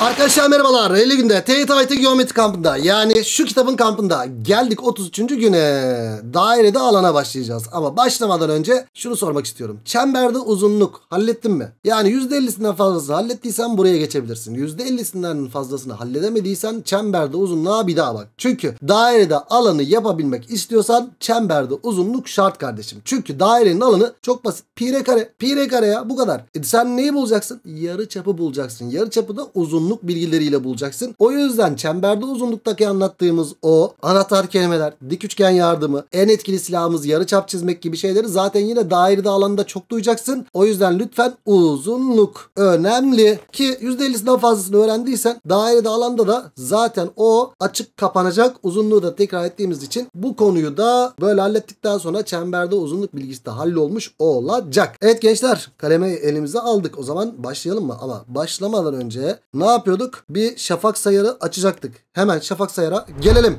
Arkadaşlar merhabalar. 50 günde Teyit Aytı Geometri kampında yani şu kitabın kampında geldik 33. güne. Dairede alana başlayacağız. Ama başlamadan önce şunu sormak istiyorum. Çemberde uzunluk hallettin mi? Yani %50'sinden fazlası hallettiysen buraya geçebilirsin. %50'sinden fazlasını halledemediysen çemberde uzunluğa bir daha bak. Çünkü dairede alanı yapabilmek istiyorsan çemberde uzunluk şart kardeşim. Çünkü dairenin alanı çok basit. Pire kare. Pire kare ya bu kadar. E sen neyi bulacaksın? Yarı çapı bulacaksın. Yarı çapı da uzunluk uzunluk bilgileriyle bulacaksın. O yüzden çemberde uzunluktaki anlattığımız o anahtar kelimeler, dik üçgen yardımı, en etkili silahımız yarı çap çizmek gibi şeyleri zaten yine dairede alanda çok duyacaksın. O yüzden lütfen uzunluk önemli ki %50'sinden fazlasını öğrendiysen dairede alanda da zaten o açık kapanacak uzunluğu da tekrar ettiğimiz için bu konuyu da böyle hallettikten sonra çemberde uzunluk bilgisi de hallolmuş olacak. Evet gençler kalemi elimize aldık. O zaman başlayalım mı? Ama başlamadan önce ne yapıyorduk? Bir şafak sayarı açacaktık. Hemen şafak sayara gelelim.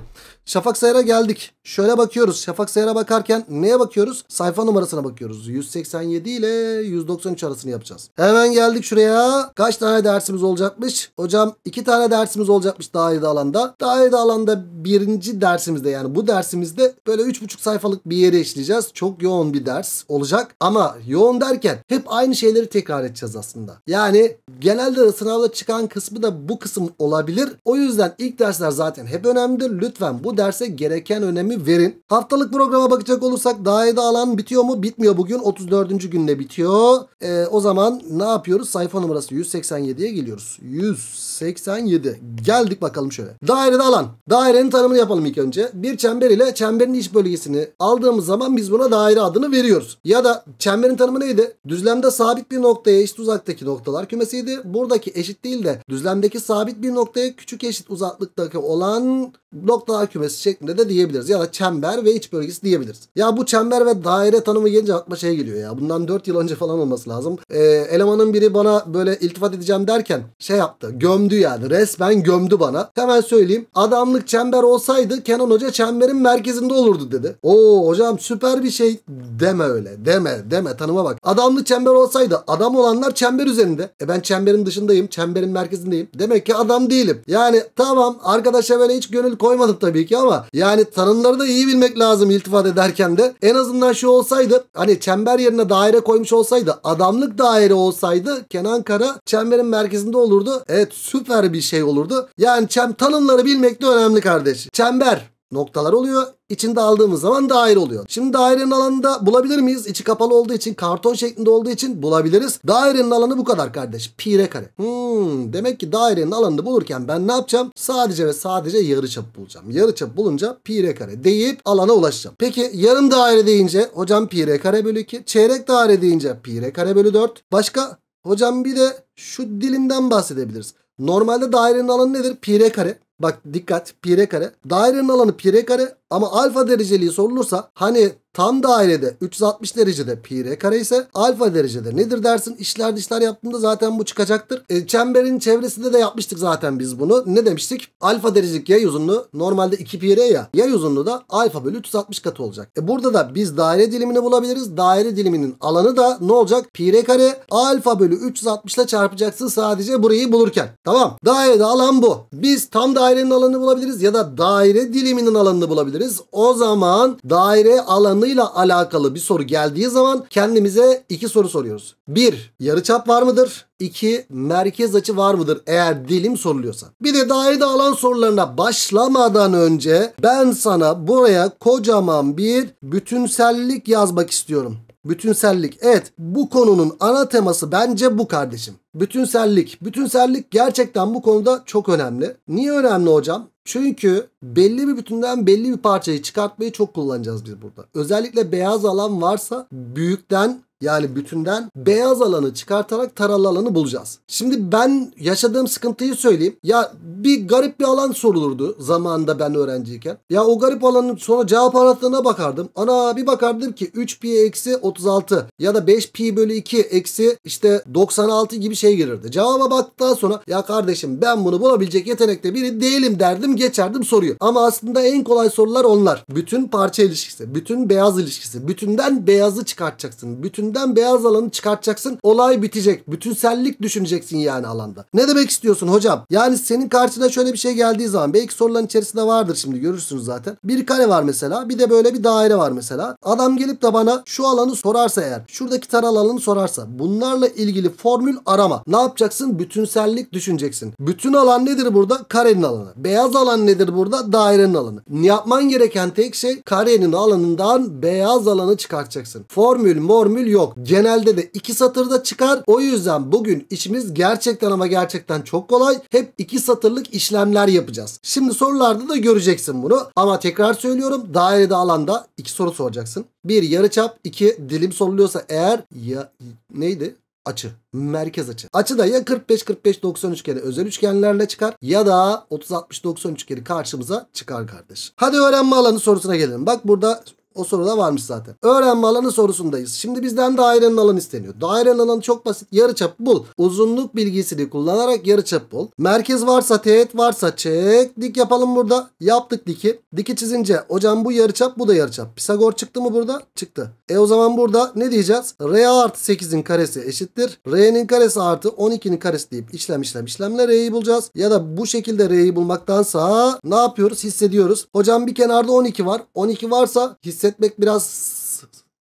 Şafak Sayar'a geldik. Şöyle bakıyoruz. Şafak Sayar'a bakarken neye bakıyoruz? Sayfa numarasına bakıyoruz. 187 ile 193 arasını yapacağız. Hemen geldik şuraya. Kaç tane dersimiz olacakmış? Hocam iki tane dersimiz olacakmış dairede alanda. Dairede alanda birinci dersimizde yani bu dersimizde böyle 3,5 sayfalık bir yere işleyeceğiz. Çok yoğun bir ders olacak. Ama yoğun derken hep aynı şeyleri tekrar edeceğiz aslında. Yani genelde sınavda çıkan kısmı da bu kısım olabilir. O yüzden ilk dersler zaten hep önemlidir. Lütfen bu derse gereken önemi verin. Haftalık programa bakacak olursak daire alan bitiyor mu? Bitmiyor bugün. 34. günde bitiyor. E, o zaman ne yapıyoruz? Sayfa numarası 187'ye geliyoruz. 187. Geldik bakalım şöyle. Dairede alan. Dairenin tanımını yapalım ilk önce. Bir çember ile çemberin iç bölgesini aldığımız zaman biz buna daire adını veriyoruz. Ya da çemberin tanımı neydi? Düzlemde sabit bir noktaya eşit uzaktaki noktalar kümesiydi. Buradaki eşit değil de düzlemdeki sabit bir noktaya küçük eşit uzaklıktaki olan noktalar kümesi şeklinde de diyebiliriz. Ya da çember ve iç bölgesi diyebiliriz. Ya bu çember ve daire tanımı gelince aklıma şey geliyor ya. Bundan 4 yıl önce falan olması lazım. Ee, elemanın biri bana böyle iltifat edeceğim derken şey yaptı. Gömdü yani. Resmen gömdü bana. Hemen söyleyeyim. Adamlık çember olsaydı Kenan Hoca çemberin merkezinde olurdu dedi. Oo hocam süper bir şey. Deme öyle. Deme. Deme. Tanıma bak. Adamlık çember olsaydı adam olanlar çember üzerinde. E ben çemberin dışındayım. Çemberin merkezindeyim. Demek ki adam değilim. Yani tamam arkadaşa böyle hiç gönül koymadım tabii ki ama yani tanımları da iyi bilmek lazım iltifat ederken de. En azından şu olsaydı hani çember yerine daire koymuş olsaydı adamlık daire olsaydı Kenan Kara çemberin merkezinde olurdu. Evet süper bir şey olurdu. Yani çem tanımları bilmek de önemli kardeş. Çember noktalar oluyor. İçinde aldığımız zaman daire oluyor. Şimdi dairenin alanında bulabilir miyiz? İçi kapalı olduğu için karton şeklinde olduğu için bulabiliriz. Dairenin alanı bu kadar kardeş. Pi r kare. Hmm, demek ki dairenin alanını bulurken ben ne yapacağım? Sadece ve sadece yarıçap bulacağım. Yarıçap bulunca pi r kare deyip alana ulaşacağım. Peki yarım daire deyince hocam pi r kare bölü 2. Çeyrek daire deyince pi r kare bölü 4. Başka? Hocam bir de şu dilimden bahsedebiliriz. Normalde dairenin alanı nedir? Pi r kare. Bak dikkat pire kare. Dairenin alanı pire kare ama alfa dereceliği sorulursa hani tam dairede 360 derecede pi r kare ise alfa derecede nedir dersin? İşler dişler yaptığında zaten bu çıkacaktır. E, çemberin çevresinde de yapmıştık zaten biz bunu. Ne demiştik? Alfa derecelik yay uzunluğu normalde 2 pi r ya. Yay uzunluğu da alfa bölü 360 katı olacak. E, burada da biz daire dilimini bulabiliriz. Daire diliminin alanı da ne olacak? Pi r kare alfa bölü 360 ile çarpacaksın sadece burayı bulurken. Tamam. Dairede alan bu. Biz tam dairenin alanını bulabiliriz ya da daire diliminin alanını bulabiliriz yapabiliriz? O zaman daire alanıyla alakalı bir soru geldiği zaman kendimize iki soru soruyoruz. Bir, yarıçap var mıdır? 2. Merkez açı var mıdır eğer dilim soruluyorsa? Bir de daire alan sorularına başlamadan önce ben sana buraya kocaman bir bütünsellik yazmak istiyorum. Bütünsellik. Evet bu konunun ana teması bence bu kardeşim. Bütünsellik. Bütünsellik gerçekten bu konuda çok önemli. Niye önemli hocam? Çünkü belli bir bütünden belli bir parçayı çıkartmayı çok kullanacağız biz burada. Özellikle beyaz alan varsa büyükten yani bütünden beyaz alanı çıkartarak taralı alanı bulacağız. Şimdi ben yaşadığım sıkıntıyı söyleyeyim. Ya bir garip bir alan sorulurdu zamanında ben öğrenciyken. Ya o garip alanın sonra cevap aradığına bakardım. Ana bir bakardım ki 3 pi eksi 36 ya da 5 pi bölü 2 eksi işte 96 gibi şey gelirdi. Cevaba baktıktan sonra ya kardeşim ben bunu bulabilecek yetenekte biri değilim derdim geçerdim soruyu. Ama aslında en kolay sorular onlar. Bütün parça ilişkisi, bütün beyaz ilişkisi, bütünden beyazı çıkartacaksın. Bütün önünden beyaz alanı çıkartacaksın. Olay bitecek. Bütünsellik düşüneceksin yani alanda. Ne demek istiyorsun hocam? Yani senin karşına şöyle bir şey geldiği zaman belki soruların içerisinde vardır şimdi görürsünüz zaten. Bir kare var mesela. Bir de böyle bir daire var mesela. Adam gelip de bana şu alanı sorarsa eğer. Şuradaki taral alanı sorarsa. Bunlarla ilgili formül arama. Ne yapacaksın? Bütünsellik düşüneceksin. Bütün alan nedir burada? Karenin alanı. Beyaz alan nedir burada? Dairenin alanı. Yapman gereken tek şey karenin alanından beyaz alanı çıkartacaksın. Formül, mormül yok yok. Genelde de iki satırda çıkar. O yüzden bugün işimiz gerçekten ama gerçekten çok kolay. Hep iki satırlık işlemler yapacağız. Şimdi sorularda da göreceksin bunu. Ama tekrar söylüyorum dairede alanda iki soru soracaksın. Bir yarıçap, iki dilim soruluyorsa eğer ya neydi? açı. Merkez açı. Açı da ya 45-45-90 üçgeni özel üçgenlerle çıkar ya da 30-60-90 üçgeni karşımıza çıkar kardeş. Hadi öğrenme alanı sorusuna gelelim. Bak burada o soruda varmış zaten. Öğrenme alanı sorusundayız. Şimdi bizden dairenin alanı isteniyor. Dairenin alanı çok basit. Yarıçap bul. Uzunluk bilgisini kullanarak yarıçap bul. Merkez varsa teğet varsa çek. Dik yapalım burada. Yaptık diki. Diki çizince hocam bu yarıçap bu da yarıçap. Pisagor çıktı mı burada? Çıktı. E o zaman burada ne diyeceğiz? R artı 8'in karesi eşittir. R'nin karesi artı 12'nin karesi deyip işlem işlem işlemle R'yi bulacağız. Ya da bu şekilde R'yi bulmaktansa ne yapıyoruz? Hissediyoruz. Hocam bir kenarda 12 var. 12 varsa hissediyoruz etmek biraz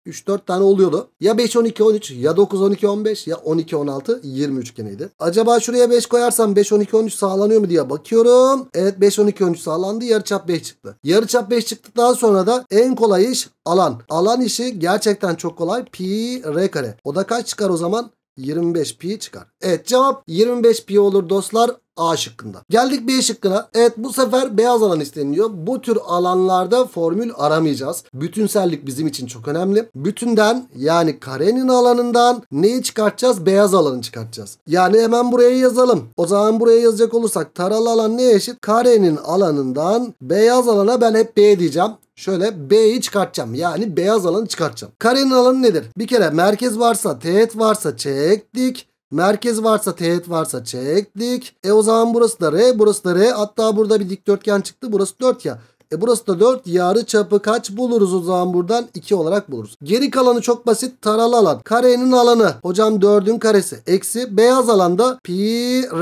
3-4 tane oluyordu. Ya 5-12-13 ya 9-12-15 ya 12-16-20 üçgeniydi. Acaba şuraya 5 koyarsam 5-12-13 sağlanıyor mu diye bakıyorum. Evet 5-12-13 sağlandı. Yarıçap 5 çıktı. Yarıçap 5 çıktıktan sonra da en kolay iş alan. Alan işi gerçekten çok kolay. Pi r kare. O da kaç çıkar o zaman? 25 pi çıkar. Evet cevap 25 pi olur dostlar. A şıkkında. Geldik B şıkkına. Evet bu sefer beyaz alan isteniyor. Bu tür alanlarda formül aramayacağız. Bütünsellik bizim için çok önemli. Bütünden yani karenin alanından neyi çıkartacağız? Beyaz alanı çıkartacağız. Yani hemen buraya yazalım. O zaman buraya yazacak olursak taralı alan neye eşit? Karenin alanından beyaz alana ben hep B diyeceğim. Şöyle B'yi çıkartacağım. Yani beyaz alanı çıkartacağım. Karenin alanı nedir? Bir kere merkez varsa teğet varsa çektik. Merkez varsa teğet varsa çektik. E o zaman burası da R burası da R. Hatta burada bir dikdörtgen çıktı. Burası 4 ya. E burası da 4. Yarı çapı kaç buluruz o zaman buradan? 2 olarak buluruz. Geri kalanı çok basit. Taralı alan. Karenin alanı. Hocam 4'ün karesi. Eksi beyaz alanda pi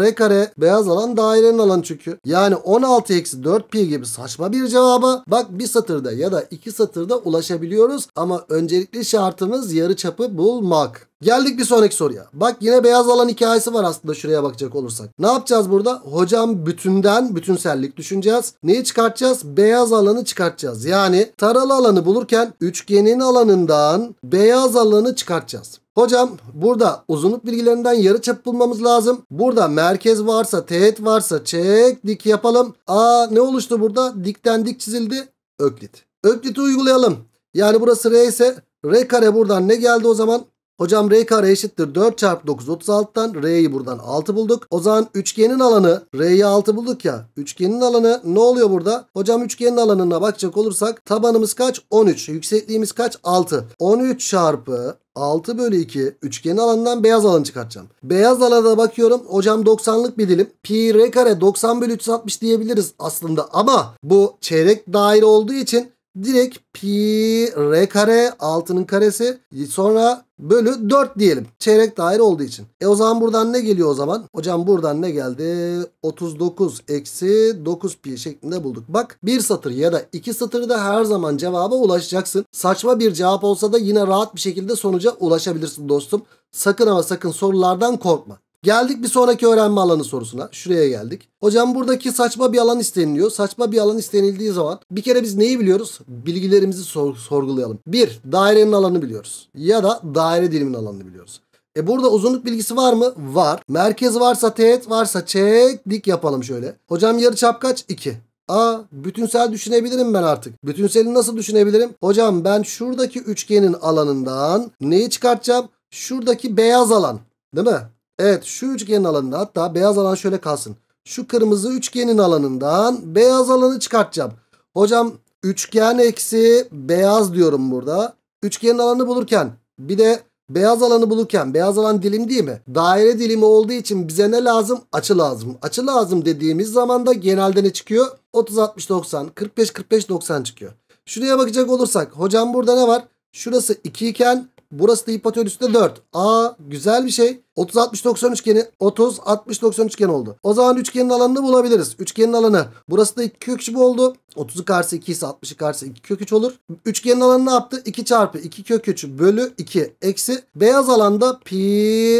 r kare. Beyaz alan dairenin alanı çünkü. Yani 16 eksi 4 pi gibi saçma bir cevaba bak bir satırda ya da iki satırda ulaşabiliyoruz. Ama öncelikli şartımız yarı çapı bulmak. Geldik bir sonraki soruya. Bak yine beyaz alan hikayesi var aslında şuraya bakacak olursak. Ne yapacağız burada? Hocam bütünden bütünsellik düşüneceğiz. Neyi çıkartacağız? Beyaz alanı çıkartacağız. Yani taralı alanı bulurken üçgenin alanından beyaz alanı çıkartacağız. Hocam burada uzunluk bilgilerinden yarı çap bulmamız lazım. Burada merkez varsa, teğet varsa çek dik yapalım. Aa ne oluştu burada? Dikten dik çizildi. Öklit. Öklit'i uygulayalım. Yani burası R ise R kare buradan ne geldi o zaman? Hocam r kare eşittir 4 çarpı 9 36'tan R'yi buradan 6 bulduk. O zaman üçgenin alanı R'yi 6 bulduk ya. Üçgenin alanı ne oluyor burada? Hocam üçgenin alanına bakacak olursak tabanımız kaç? 13. Yüksekliğimiz kaç? 6. 13 çarpı 6 bölü 2 üçgenin alanından beyaz alan çıkartacağım. Beyaz alana da bakıyorum. Hocam 90'lık bir dilim. Pi r kare 90 bölü 360 diyebiliriz aslında ama bu çeyrek daire olduğu için direkt pi r kare 6'nın karesi sonra bölü 4 diyelim. Çeyrek daire olduğu için. E o zaman buradan ne geliyor o zaman? Hocam buradan ne geldi? 39 eksi 9 pi şeklinde bulduk. Bak bir satır ya da iki satırda her zaman cevaba ulaşacaksın. Saçma bir cevap olsa da yine rahat bir şekilde sonuca ulaşabilirsin dostum. Sakın ama sakın sorulardan korkma. Geldik bir sonraki öğrenme alanı sorusuna. Şuraya geldik. Hocam buradaki saçma bir alan isteniliyor. Saçma bir alan istenildiği zaman bir kere biz neyi biliyoruz? Bilgilerimizi sor sorgulayalım. Bir, dairenin alanı biliyoruz. Ya da daire dilimin alanını biliyoruz. E burada uzunluk bilgisi var mı? Var. Merkez varsa teğet varsa çek dik yapalım şöyle. Hocam yarı çap kaç? 2. Aa bütünsel düşünebilirim ben artık. Bütünseli nasıl düşünebilirim? Hocam ben şuradaki üçgenin alanından neyi çıkartacağım? Şuradaki beyaz alan. Değil mi? Evet şu üçgenin alanında hatta beyaz alan şöyle kalsın. Şu kırmızı üçgenin alanından beyaz alanı çıkartacağım. Hocam üçgen eksi beyaz diyorum burada. Üçgenin alanı bulurken bir de beyaz alanı bulurken beyaz alan dilim değil mi? Daire dilimi olduğu için bize ne lazım? Açı lazım. Açı lazım dediğimiz zaman da genelde ne çıkıyor? 30 60 90 45 45 90 çıkıyor. Şuraya bakacak olursak hocam burada ne var? Şurası 2 iken Burası da hipotenüsü de 4. Aa güzel bir şey. 30 60 90 üçgeni 30 60 90 üçgen oldu. O zaman üçgenin alanını bulabiliriz. Üçgenin alanı burası da 2 kök 3 oldu. 30'u karşı 2 ise 60'ı karşı 2 kök 3 olur. Üçgenin alanı ne yaptı? 2 çarpı 2 kök 3 bölü 2 eksi beyaz alanda pi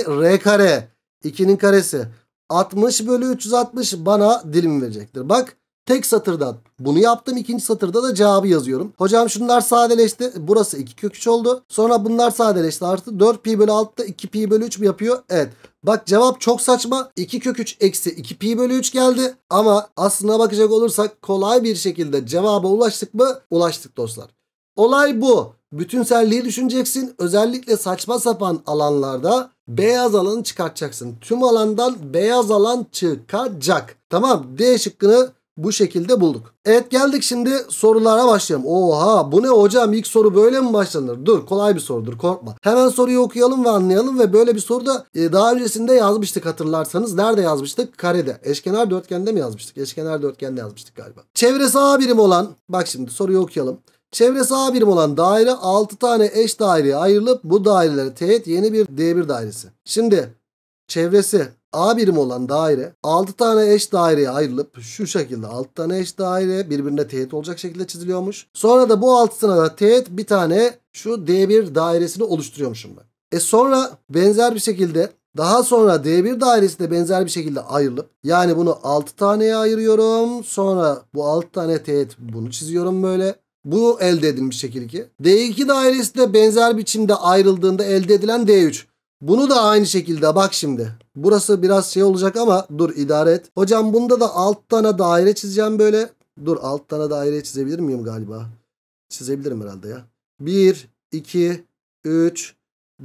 r kare 2'nin karesi 60 bölü 360 bana dilim verecektir. Bak Tek satırda bunu yaptım. ikinci satırda da cevabı yazıyorum. Hocam şunlar sadeleşti. Burası 2 kök 3 oldu. Sonra bunlar sadeleşti. Artı 4 pi bölü 6 da 2 pi bölü 3 mü yapıyor? Evet. Bak cevap çok saçma. 2 kök 3 eksi 2 pi bölü 3 geldi. Ama aslına bakacak olursak kolay bir şekilde cevaba ulaştık mı? Ulaştık dostlar. Olay bu. Bütünselliği düşüneceksin. Özellikle saçma sapan alanlarda beyaz alanı çıkartacaksın. Tüm alandan beyaz alan çıkacak. Tamam D şıkkını bu şekilde bulduk. Evet geldik şimdi sorulara başlayalım. Oha bu ne hocam ilk soru böyle mi başlanır? Dur kolay bir sorudur korkma. Hemen soruyu okuyalım ve anlayalım ve böyle bir soruda e, daha öncesinde yazmıştık hatırlarsanız. Nerede yazmıştık? Karede. Eşkenar dörtgende mi yazmıştık? Eşkenar dörtgende yazmıştık galiba. Çevresi A birim olan bak şimdi soruyu okuyalım. Çevresi A birim olan daire 6 tane eş daireye ayrılıp bu daireleri teğet yeni bir D1 dairesi. Şimdi çevresi A birim olan daire 6 tane eş daireye ayrılıp şu şekilde 6 tane eş daire birbirine teğet olacak şekilde çiziliyormuş. Sonra da bu altısına da teğet bir tane şu D1 dairesini oluşturuyormuşum ben. E sonra benzer bir şekilde daha sonra D1 dairesi de benzer bir şekilde ayrılıp yani bunu 6 taneye ayırıyorum. Sonra bu 6 tane teğet bunu çiziyorum böyle. Bu elde edilmiş şekil 2. D2 dairesi de benzer biçimde ayrıldığında elde edilen D3. Bunu da aynı şekilde bak şimdi. Burası biraz şey olacak ama dur idare et. Hocam bunda da alt tane daire çizeceğim böyle. Dur alt tane daire çizebilir miyim galiba? Çizebilirim herhalde ya. 1, 2, 3,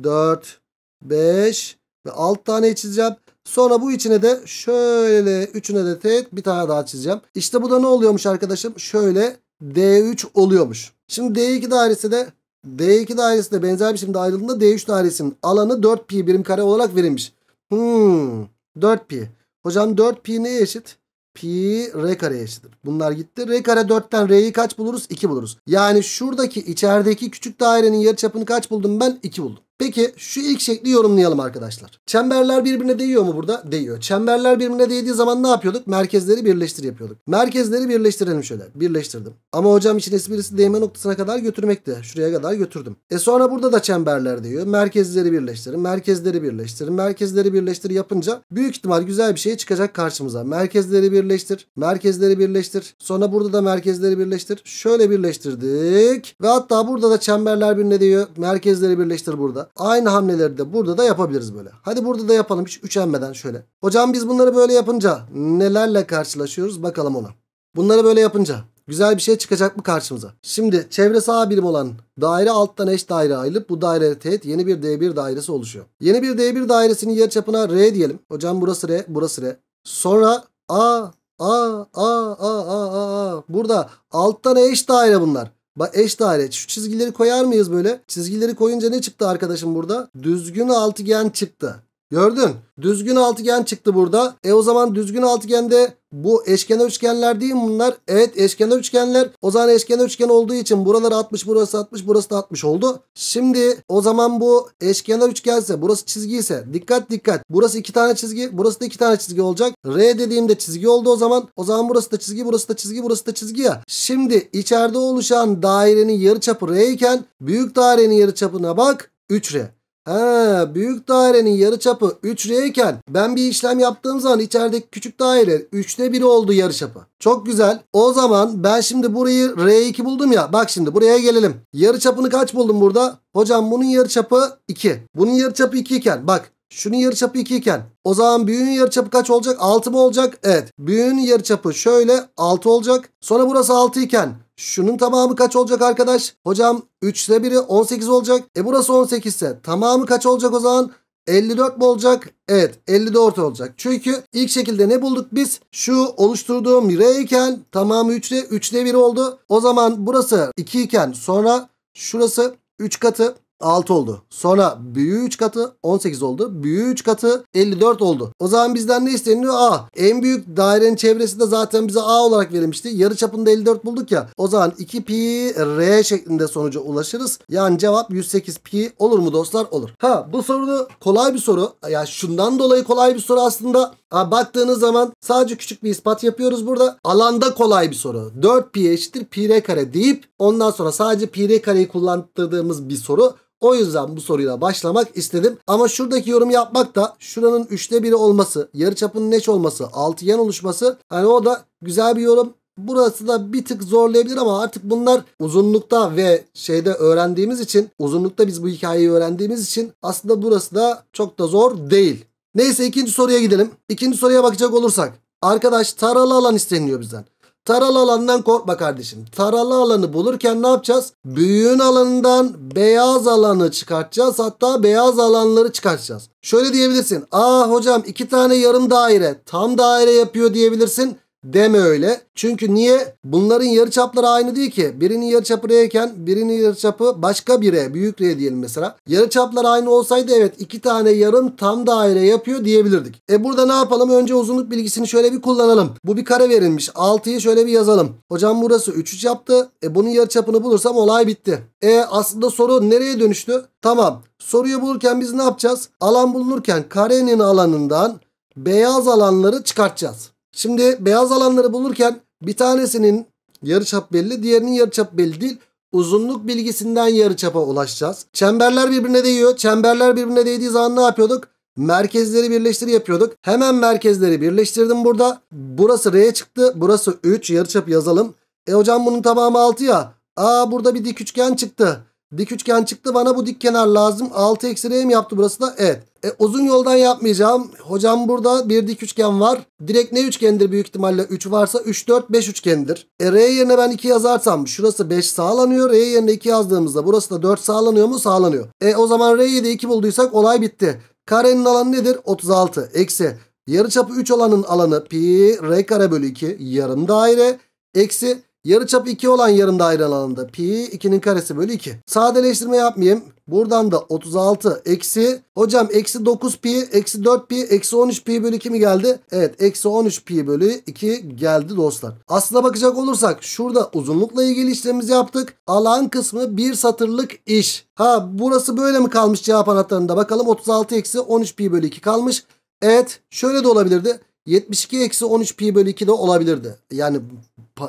4, 5 ve alt tane çizeceğim. Sonra bu içine de şöyle üçüne de tek bir tane daha çizeceğim. İşte bu da ne oluyormuş arkadaşım? Şöyle D3 oluyormuş. Şimdi D2 dairesi de D2 dairesi de benzer bir biçimde ayrıldığında D3 dairesinin alanı 4 pi birim kare olarak verilmiş. Hmm, 4 pi. Hocam 4 pi neye eşit? Pi r kare eşittir. Bunlar gitti. R kare 4'ten r'yi kaç buluruz? 2 buluruz. Yani şuradaki içerideki küçük dairenin yarıçapını kaç buldum ben? 2 buldum. Peki şu ilk şekli yorumlayalım arkadaşlar. Çemberler birbirine değiyor mu burada? Değiyor. Çemberler birbirine değdiği zaman ne yapıyorduk? Merkezleri birleştir yapıyorduk. Merkezleri birleştirelim şöyle. Birleştirdim. Ama hocam için esprisi değme noktasına kadar götürmekti. Şuraya kadar götürdüm. E sonra burada da çemberler değiyor. Merkezleri birleştirin. Merkezleri birleştirin. Merkezleri birleştir yapınca büyük ihtimal güzel bir şey çıkacak karşımıza. Merkezleri birleştir. Merkezleri birleştir. Sonra burada da merkezleri birleştir. Şöyle birleştirdik. Ve hatta burada da çemberler birbirine değiyor. Merkezleri birleştir burada aynı hamleleri de burada da yapabiliriz böyle. Hadi burada da yapalım hiç üşenmeden şöyle. Hocam biz bunları böyle yapınca nelerle karşılaşıyoruz bakalım ona. Bunları böyle yapınca güzel bir şey çıkacak mı karşımıza? Şimdi çevresi A birim olan daire alttan eş daire ayrılıp bu daire teğet yeni bir D1 dairesi oluşuyor. Yeni bir D1 dairesinin yarıçapına R diyelim. Hocam burası R, burası R. Sonra A A A A A A A burada alttan eş daire bunlar. Bak eş daire. Şu çizgileri koyar mıyız böyle? Çizgileri koyunca ne çıktı arkadaşım burada? Düzgün altıgen çıktı. Gördün. Düzgün altıgen çıktı burada. E o zaman düzgün altıgende bu eşkenar üçgenler değil mi bunlar? Evet eşkenar üçgenler. O zaman eşkenar üçgen olduğu için buralar 60 burası 60 burası da 60 oldu. Şimdi o zaman bu eşkenar üçgense burası çizgiyse, dikkat dikkat. Burası iki tane çizgi burası da iki tane çizgi olacak. R dediğimde çizgi oldu o zaman. O zaman burası da çizgi burası da çizgi burası da çizgi ya. Şimdi içeride oluşan dairenin yarıçapı R iken büyük dairenin yarıçapına bak 3R. Ha, büyük dairenin yarıçapı 3R iken ben bir işlem yaptığım zaman içerideki küçük daire 3'te 1 oldu yarıçapı. Çok güzel. O zaman ben şimdi burayı R2 buldum ya. Bak şimdi buraya gelelim. Yarıçapını kaç buldum burada? Hocam bunun yarıçapı 2. Bunun yarıçapı 2 iken bak Şunun yarıçapı 2 iken o zaman büyüğün yarıçapı kaç olacak? 6 mı olacak? Evet. Büyüğün yarıçapı şöyle 6 olacak. Sonra burası 6 iken şunun tamamı kaç olacak arkadaş? Hocam 3'te 1'i 18 olacak. E burası 18 ise tamamı kaç olacak o zaman? 54 mi olacak? Evet 54 olacak. Çünkü ilk şekilde ne bulduk biz? Şu oluşturduğum R iken tamamı 3'te 3'te 1 oldu. O zaman burası 2 iken sonra şurası 3 katı 6 oldu. Sonra büyüğü 3 katı 18 oldu. Büyüğü 3 katı 54 oldu. O zaman bizden ne isteniyor? A. En büyük dairenin çevresi de zaten bize A olarak verilmişti. Yarı çapında 54 bulduk ya. O zaman 2 pi R şeklinde sonuca ulaşırız. Yani cevap 108 pi olur mu dostlar? Olur. Ha bu soru kolay bir soru. Ya yani şundan dolayı kolay bir soru aslında. Ha, baktığınız zaman sadece küçük bir ispat yapıyoruz burada. Alanda kolay bir soru. 4 pi eşittir pi R kare deyip ondan sonra sadece pi R kareyi kullandırdığımız bir soru. O yüzden bu soruyla başlamak istedim. Ama şuradaki yorum yapmak da şuranın üçte biri olması, yarıçapının neç olması, altıgen oluşması. Hani o da güzel bir yorum. Burası da bir tık zorlayabilir ama artık bunlar uzunlukta ve şeyde öğrendiğimiz için uzunlukta biz bu hikayeyi öğrendiğimiz için aslında burası da çok da zor değil. Neyse ikinci soruya gidelim. İkinci soruya bakacak olursak arkadaş taralı alan isteniyor bizden. Taralı alandan korkma kardeşim. Taralı alanı bulurken ne yapacağız? Büyüğün alanından beyaz alanı çıkartacağız. Hatta beyaz alanları çıkartacağız. Şöyle diyebilirsin. Aa hocam iki tane yarım daire tam daire yapıyor diyebilirsin. Deme öyle. Çünkü niye? Bunların yarıçapları aynı değil ki. Birinin yarıçapı R'yken birinin yarıçapı başka bir R. Büyük R diyelim mesela. Yarıçapları aynı olsaydı evet iki tane yarım tam daire yapıyor diyebilirdik. E burada ne yapalım? Önce uzunluk bilgisini şöyle bir kullanalım. Bu bir kare verilmiş. 6'yı şöyle bir yazalım. Hocam burası 3 3 yaptı. E bunun yarıçapını bulursam olay bitti. E aslında soru nereye dönüştü? Tamam. Soruyu bulurken biz ne yapacağız? Alan bulunurken karenin alanından beyaz alanları çıkartacağız. Şimdi beyaz alanları bulurken bir tanesinin yarıçap belli diğerinin yarıçap belli değil. Uzunluk bilgisinden yarıçapa ulaşacağız. Çemberler birbirine değiyor. Çemberler birbirine değdiği zaman ne yapıyorduk? Merkezleri birleştir yapıyorduk. Hemen merkezleri birleştirdim burada. Burası R'ye çıktı. Burası 3. Yarıçap yazalım. E hocam bunun tamamı 6 ya. Aa burada bir dik üçgen çıktı. Dik üçgen çıktı bana bu dik kenar lazım. 6 eksi R mi yaptı burası da? Evet. E, uzun yoldan yapmayacağım. Hocam burada bir dik üçgen var. Direkt ne üçgendir büyük ihtimalle? 3 varsa 3, 4, 5 üçgendir. E, R yerine ben 2 yazarsam şurası 5 sağlanıyor. R yerine 2 yazdığımızda burası da 4 sağlanıyor mu? Sağlanıyor. E, o zaman R'yi de 2 bulduysak olay bitti. Karenin alanı nedir? 36 eksi. Yarıçapı 3 olanın alanı pi r kare bölü 2 yarım daire eksi Yarıçap 2 olan yarım daire alanında pi 2'nin karesi bölü 2. Sadeleştirme yapmayayım. Buradan da 36 eksi hocam eksi 9 pi eksi 4 pi eksi 13 pi bölü 2 mi geldi? Evet eksi 13 pi bölü 2 geldi dostlar. Aslına bakacak olursak şurada uzunlukla ilgili işlemimizi yaptık. Alan kısmı bir satırlık iş. Ha burası böyle mi kalmış cevap anahtarında bakalım 36 eksi 13 pi bölü 2 kalmış. Evet şöyle de olabilirdi. 72 eksi 13 pi bölü 2 de olabilirdi. Yani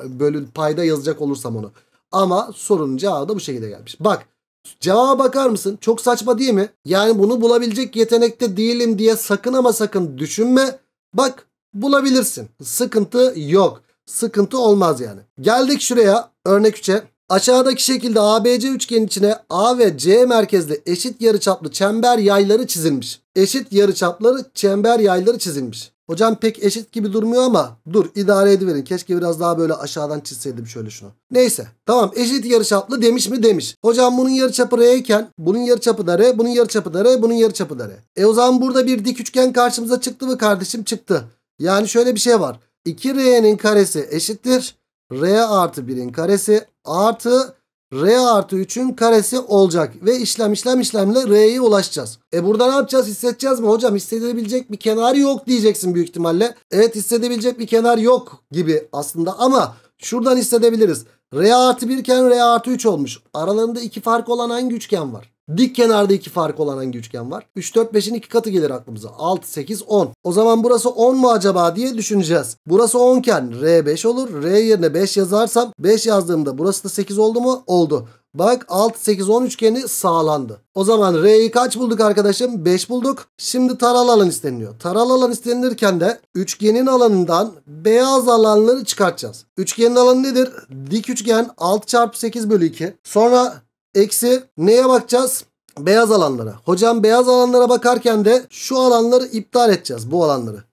bölün payda yazacak olursam onu. Ama sorunun cevabı da bu şekilde gelmiş. Bak cevaba bakar mısın? Çok saçma değil mi? Yani bunu bulabilecek yetenekte değilim diye sakın ama sakın düşünme. Bak bulabilirsin. Sıkıntı yok. Sıkıntı olmaz yani. Geldik şuraya örnek 3'e. Aşağıdaki şekilde ABC üçgen içine A ve C merkezli eşit yarıçaplı çember yayları çizilmiş. Eşit yarıçaplı çember yayları çizilmiş. Hocam pek eşit gibi durmuyor ama dur idare ediverin. Keşke biraz daha böyle aşağıdan çizseydim şöyle şunu. Neyse tamam eşit yarıçaplı demiş mi demiş. Hocam bunun yarıçapı R iken bunun yarıçapı da R, bunun yarıçapı da R, bunun yarıçapı da R. E o zaman burada bir dik üçgen karşımıza çıktı mı kardeşim çıktı. Yani şöyle bir şey var. 2R'nin karesi eşittir. R artı 1'in karesi artı R artı 3'ün karesi olacak. Ve işlem işlem işlemle R'ye ulaşacağız. E burada ne yapacağız? Hissedeceğiz mi hocam? Hissedebilecek bir kenar yok diyeceksin büyük ihtimalle. Evet hissedebilecek bir kenar yok gibi aslında ama şuradan hissedebiliriz. R artı 1 iken R artı 3 olmuş. Aralarında iki fark olan hangi üçgen var? Dik kenarda iki fark olan hangi üçgen var? 3, 4, 5'in iki katı gelir aklımıza. 6, 8, 10. O zaman burası 10 mu acaba diye düşüneceğiz. Burası 10 iken R 5 olur. R yerine 5 yazarsam 5 yazdığımda burası da 8 oldu mu? Oldu. Bak 6, 8, 10 üçgeni sağlandı. O zaman R'yi kaç bulduk arkadaşım? 5 bulduk. Şimdi taralı alan isteniliyor. Taralı alan istenilirken de üçgenin alanından beyaz alanları çıkartacağız. Üçgenin alanı nedir? Dik üçgen 6 çarpı 8 bölü 2. Sonra Eksi neye bakacağız? Beyaz alanlara. Hocam beyaz alanlara bakarken de şu alanları iptal edeceğiz. Bu alanları.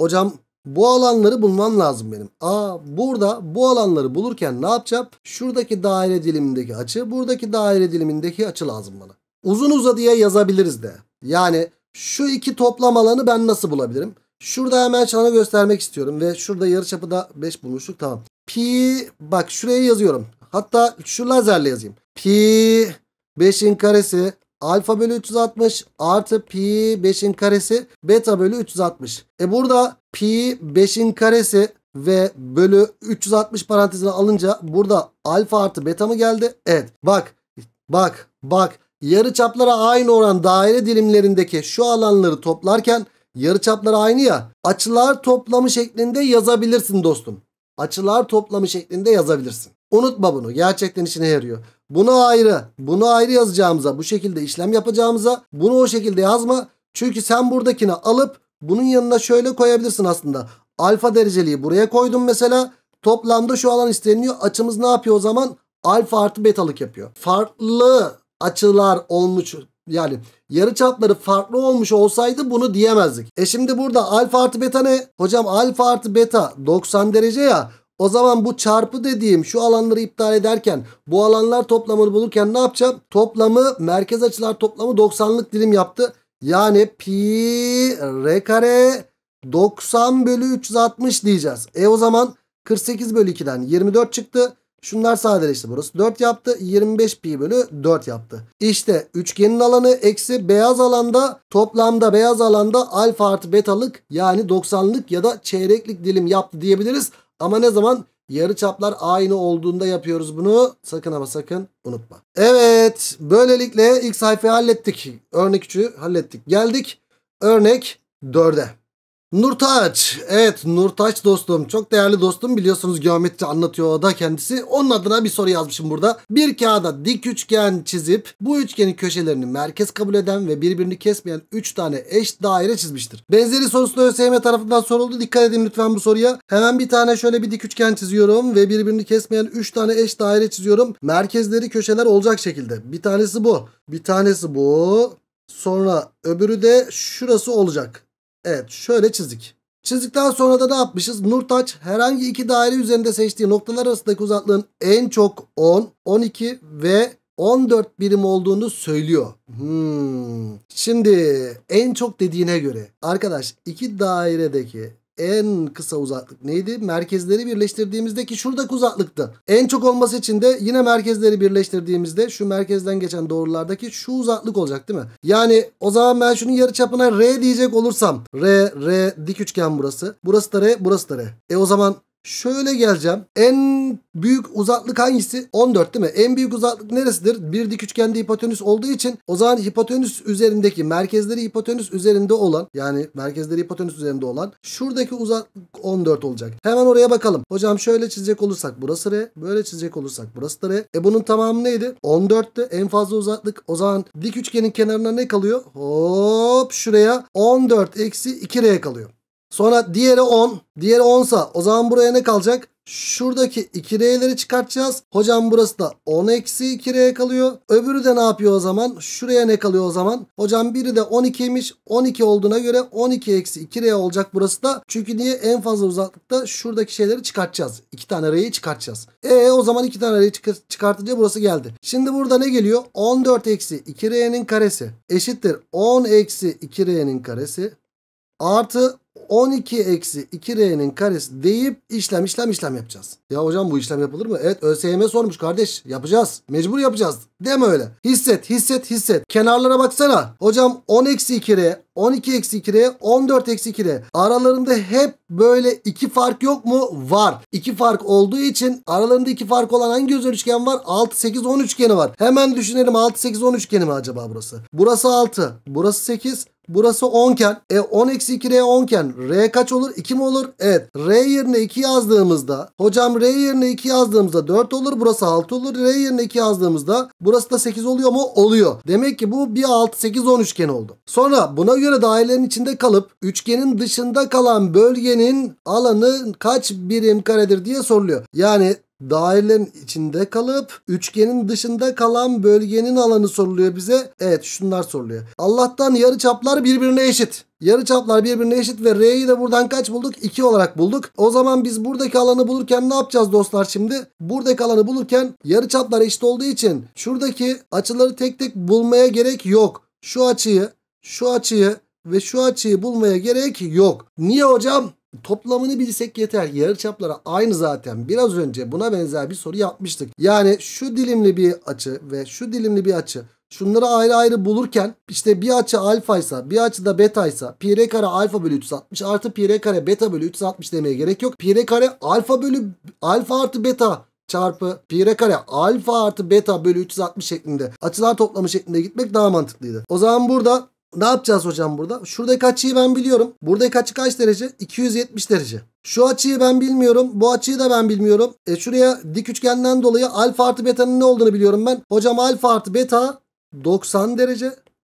Hocam bu alanları bulmam lazım benim. Aa burada bu alanları bulurken ne yapacağım? Şuradaki daire dilimindeki açı, buradaki daire dilimindeki açı lazım bana. Uzun uzadıya yazabiliriz de. Yani şu iki toplam alanı ben nasıl bulabilirim? Şurada hemen sana göstermek istiyorum ve şurada yarıçapı da 5 bulmuştuk tamam. Pi bak şuraya yazıyorum. Hatta şu lazerle yazayım. Pi 5'in karesi alfa bölü 360 artı pi 5'in karesi beta bölü 360. E burada pi 5'in karesi ve bölü 360 parantezine alınca burada alfa artı beta mı geldi? Evet. Bak bak bak yarı çaplara aynı oran daire dilimlerindeki şu alanları toplarken yarı çapları aynı ya açılar toplamı şeklinde yazabilirsin dostum açılar toplamı şeklinde yazabilirsin. Unutma bunu. Gerçekten işine yarıyor. Bunu ayrı, bunu ayrı yazacağımıza, bu şekilde işlem yapacağımıza bunu o şekilde yazma. Çünkü sen buradakini alıp bunun yanına şöyle koyabilirsin aslında. Alfa dereceliği buraya koydum mesela. Toplamda şu alan isteniyor. Açımız ne yapıyor o zaman? Alfa artı betalık yapıyor. Farklı açılar olmuş yani yarı çapları farklı olmuş olsaydı bunu diyemezdik. E şimdi burada alfa artı beta ne? Hocam alfa artı beta 90 derece ya. O zaman bu çarpı dediğim şu alanları iptal ederken bu alanlar toplamını bulurken ne yapacağım? Toplamı merkez açılar toplamı 90'lık dilim yaptı. Yani pi r kare 90 bölü 360 diyeceğiz. E o zaman 48 bölü 2'den 24 çıktı. Şunlar sadeleşti burası 4 yaptı. 25 pi bölü 4 yaptı. İşte üçgenin alanı eksi beyaz alanda toplamda beyaz alanda alfa artı betalık yani 90'lık ya da çeyreklik dilim yaptı diyebiliriz. Ama ne zaman yarı çaplar aynı olduğunda yapıyoruz bunu. Sakın ama sakın unutma. Evet böylelikle ilk sayfayı hallettik. Örnek 3'ü hallettik. Geldik örnek 4'e. Nurtaç. Evet Nurtaç dostum. Çok değerli dostum. Biliyorsunuz geometri anlatıyor o da kendisi. Onun adına bir soru yazmışım burada. Bir kağıda dik üçgen çizip bu üçgenin köşelerini merkez kabul eden ve birbirini kesmeyen 3 tane eş daire çizmiştir. Benzeri sorusu da ÖSYM tarafından soruldu. Dikkat edin lütfen bu soruya. Hemen bir tane şöyle bir dik üçgen çiziyorum ve birbirini kesmeyen 3 tane eş daire çiziyorum. Merkezleri köşeler olacak şekilde. Bir tanesi bu. Bir tanesi bu. Sonra öbürü de şurası olacak. Evet şöyle çizdik. Çizdikten sonra da ne yapmışız? Nurtaç herhangi iki daire üzerinde seçtiği noktalar arasındaki uzaklığın en çok 10, 12 ve 14 birim olduğunu söylüyor. Hmm. Şimdi en çok dediğine göre arkadaş iki dairedeki en kısa uzaklık neydi? Merkezleri birleştirdiğimizde ki şuradaki uzaklıktı. En çok olması için de yine merkezleri birleştirdiğimizde şu merkezden geçen doğrulardaki şu uzaklık olacak değil mi? Yani o zaman ben şunun yarı çapına R diyecek olursam R, R dik üçgen burası. Burası da R, burası da R. E o zaman Şöyle geleceğim. En büyük uzaklık hangisi? 14 değil mi? En büyük uzaklık neresidir? Bir dik üçgende hipotenüs olduğu için o zaman hipotenüs üzerindeki merkezleri hipotenüs üzerinde olan yani merkezleri hipotenüs üzerinde olan şuradaki uzaklık 14 olacak. Hemen oraya bakalım. Hocam şöyle çizecek olursak burası R. Böyle çizecek olursak burası da R. E bunun tamamı neydi? 14'tü. En fazla uzaklık. O zaman dik üçgenin kenarına ne kalıyor? Hop şuraya 14 eksi 2R kalıyor. Sonra diğeri 10. Diğeri 10'sa o zaman buraya ne kalacak? Şuradaki 2R'leri çıkartacağız. Hocam burası da 10 eksi 2R kalıyor. Öbürü de ne yapıyor o zaman? Şuraya ne kalıyor o zaman? Hocam biri de 12'ymiş. 12 olduğuna göre 12 eksi 2R olacak burası da. Çünkü niye? En fazla uzaklıkta şuradaki şeyleri çıkartacağız. 2 tane R'yi çıkartacağız. E o zaman 2 tane R'yi çıkart çıkartınca burası geldi. Şimdi burada ne geliyor? 14 eksi 2R'nin karesi eşittir 10 eksi 2R'nin karesi artı 12 eksi 2R'nin karesi deyip işlem işlem işlem yapacağız. Ya hocam bu işlem yapılır mı? Evet ÖSYM sormuş kardeş. Yapacağız. Mecbur yapacağız. Deme öyle. Hisset hisset hisset. Kenarlara baksana. Hocam 10 eksi 2R 12 eksi 2R 14 eksi 2R. Aralarında hep böyle iki fark yok mu? Var. İki fark olduğu için aralarında iki fark olan hangi özel üçgen var? 6, 8, 10 üçgeni var. Hemen düşünelim 6, 8, 10 üçgeni mi acaba burası? Burası 6. Burası 8. Burası 10 iken e 10 eksi 2 r 10 iken r kaç olur? 2 mi olur? Evet. R yerine 2 yazdığımızda hocam r yerine 2 yazdığımızda 4 olur. Burası 6 olur. R yerine 2 yazdığımızda burası da 8 oluyor mu? Oluyor. Demek ki bu bir 6 8 10 üçgen oldu. Sonra buna göre dairelerin içinde kalıp üçgenin dışında kalan bölgenin alanı kaç birim karedir diye soruluyor. Yani dairenin içinde kalıp üçgenin dışında kalan bölgenin alanı soruluyor bize. Evet şunlar soruluyor. Allah'tan yarıçaplar birbirine eşit. Yarıçaplar birbirine eşit ve R'yi de buradan kaç bulduk? 2 olarak bulduk. O zaman biz buradaki alanı bulurken ne yapacağız dostlar şimdi? Buradaki alanı bulurken yarıçaplar eşit olduğu için şuradaki açıları tek tek bulmaya gerek yok. Şu açıyı, şu açıyı ve şu açıyı bulmaya gerek yok. Niye hocam? toplamını bilsek yeter. Yarıçaplara aynı zaten. Biraz önce buna benzer bir soru yapmıştık. Yani şu dilimli bir açı ve şu dilimli bir açı şunları ayrı ayrı bulurken işte bir açı alfaysa bir açı da betaysa pi r kare alfa bölü 360 artı pi r kare beta bölü 360 demeye gerek yok. Pi r kare alfa bölü alfa artı beta çarpı pi r kare alfa artı beta bölü 360 şeklinde açılar toplamı şeklinde gitmek daha mantıklıydı. O zaman burada ne yapacağız hocam burada? Şuradaki açıyı ben biliyorum. Buradaki açı kaç derece? 270 derece. Şu açıyı ben bilmiyorum. Bu açıyı da ben bilmiyorum. E şuraya dik üçgenden dolayı alfa artı beta'nın ne olduğunu biliyorum ben. Hocam alfa artı beta 90 derece.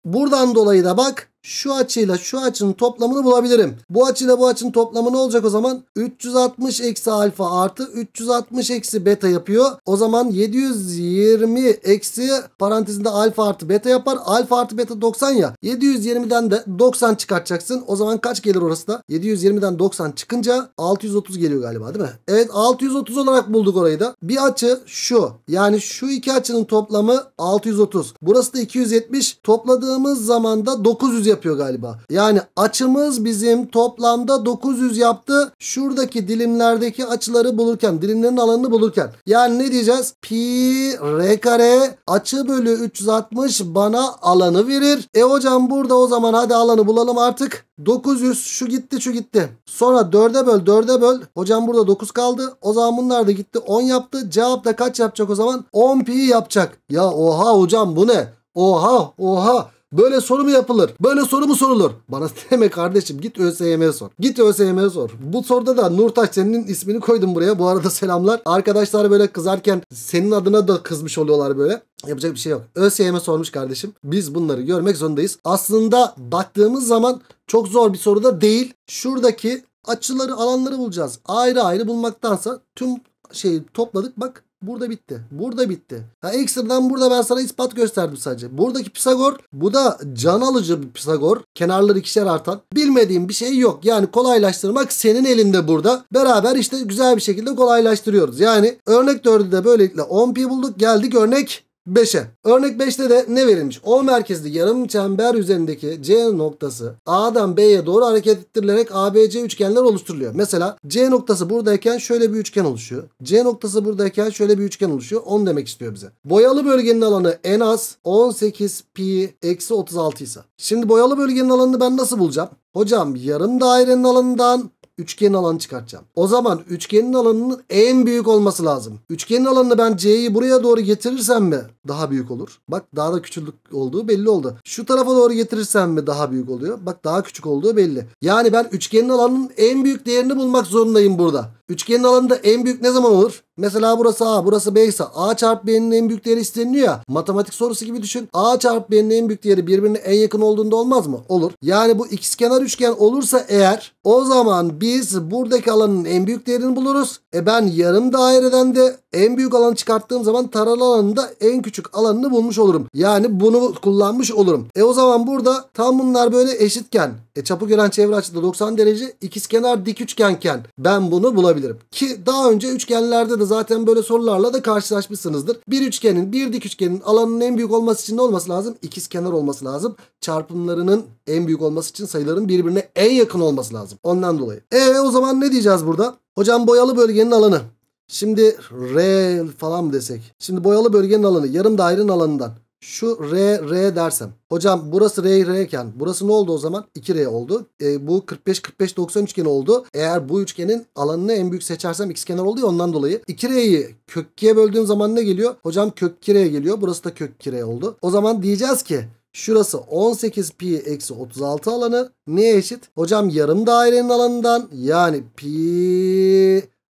Buradan dolayı da bak şu açıyla şu açının toplamını bulabilirim. Bu açıyla bu açının toplamı ne olacak o zaman? 360 eksi alfa artı 360 eksi beta yapıyor. O zaman 720 eksi parantezinde alfa artı beta yapar. Alfa artı beta 90 ya. 720'den de 90 çıkartacaksın. O zaman kaç gelir orası da? 720'den 90 çıkınca 630 geliyor galiba değil mi? Evet 630 olarak bulduk orayı da. Bir açı şu. Yani şu iki açının toplamı 630. Burası da 270. Topladığımız zaman da 900 yapıyor yapıyor galiba. Yani açımız bizim toplamda 900 yaptı. Şuradaki dilimlerdeki açıları bulurken, dilimlerin alanını bulurken. Yani ne diyeceğiz? Pi r kare açı bölü 360 bana alanı verir. E hocam burada o zaman hadi alanı bulalım artık. 900 şu gitti şu gitti. Sonra 4'e böl 4'e böl. Hocam burada 9 kaldı. O zaman bunlar da gitti 10 yaptı. Cevap da kaç yapacak o zaman? 10 pi yapacak. Ya oha hocam bu ne? Oha oha. Böyle soru mu yapılır? Böyle soru mu sorulur? Bana deme kardeşim git ÖSYM'ye sor. Git ÖSYM'ye sor. Bu soruda da Nurtaş senin ismini koydum buraya. Bu arada selamlar. Arkadaşlar böyle kızarken senin adına da kızmış oluyorlar böyle. Yapacak bir şey yok. ÖSYM sormuş kardeşim. Biz bunları görmek zorundayız. Aslında baktığımız zaman çok zor bir soru da değil. Şuradaki açıları alanları bulacağız. Ayrı ayrı bulmaktansa tüm şeyi topladık. Bak Burada bitti. Burada bitti. Ha ekstradan burada ben sana ispat gösterdim sadece. Buradaki Pisagor bu da can alıcı bir Pisagor. Kenarları ikişer artan. Bilmediğim bir şey yok. Yani kolaylaştırmak senin elinde burada. Beraber işte güzel bir şekilde kolaylaştırıyoruz. Yani örnek 4'ü de böylelikle 10 pi bulduk. Geldik örnek 5'e. Örnek 5'te de ne verilmiş? O merkezli yarım çember üzerindeki C noktası A'dan B'ye doğru hareket ettirilerek ABC üçgenler oluşturuluyor. Mesela C noktası buradayken şöyle bir üçgen oluşuyor. C noktası buradayken şöyle bir üçgen oluşuyor. Onu demek istiyor bize. Boyalı bölgenin alanı en az 18 pi eksi 36 ise. Şimdi boyalı bölgenin alanını ben nasıl bulacağım? Hocam yarım dairenin alanından Üçgenin alanı çıkartacağım. O zaman üçgenin alanının en büyük olması lazım. Üçgenin alanını ben C'yi buraya doğru getirirsem mi daha büyük olur? Bak daha da küçüldük olduğu belli oldu. Şu tarafa doğru getirirsem mi daha büyük oluyor? Bak daha küçük olduğu belli. Yani ben üçgenin alanının en büyük değerini bulmak zorundayım burada. Üçgenin alanında en büyük ne zaman olur? Mesela burası A, burası B ise A çarpı B'nin en büyük değeri isteniliyor ya. Matematik sorusu gibi düşün. A çarpı B'nin en büyük değeri birbirine en yakın olduğunda olmaz mı? Olur. Yani bu ikizkenar üçgen olursa eğer o zaman biz buradaki alanın en büyük değerini buluruz. E ben yarım daireden de en büyük alanı çıkarttığım zaman taralı alanında en küçük alanını bulmuş olurum. Yani bunu kullanmış olurum. E o zaman burada tam bunlar böyle eşitken e çapı gören çevre açıda 90 derece ikizkenar dik üçgenken ben bunu bulabilirim bulabilirim. Ki daha önce üçgenlerde de zaten böyle sorularla da karşılaşmışsınızdır. Bir üçgenin, bir dik üçgenin alanının en büyük olması için ne olması lazım? İkiz kenar olması lazım. Çarpımlarının en büyük olması için sayıların birbirine en yakın olması lazım. Ondan dolayı. E o zaman ne diyeceğiz burada? Hocam boyalı bölgenin alanı. Şimdi R falan mı desek? Şimdi boyalı bölgenin alanı yarım dairenin alanından. Şu R, R dersem. Hocam burası R, R iken burası ne oldu o zaman? 2R oldu. E, bu 45, 45, 90 üçgeni oldu. Eğer bu üçgenin alanını en büyük seçersem x kenar oluyor ondan dolayı. 2R'yi kök 2'ye böldüğüm zaman ne geliyor? Hocam kök 2R geliyor. Burası da kök 2R oldu. O zaman diyeceğiz ki Şurası 18 pi eksi 36 alanı. Neye eşit? Hocam yarım dairenin alanından yani pi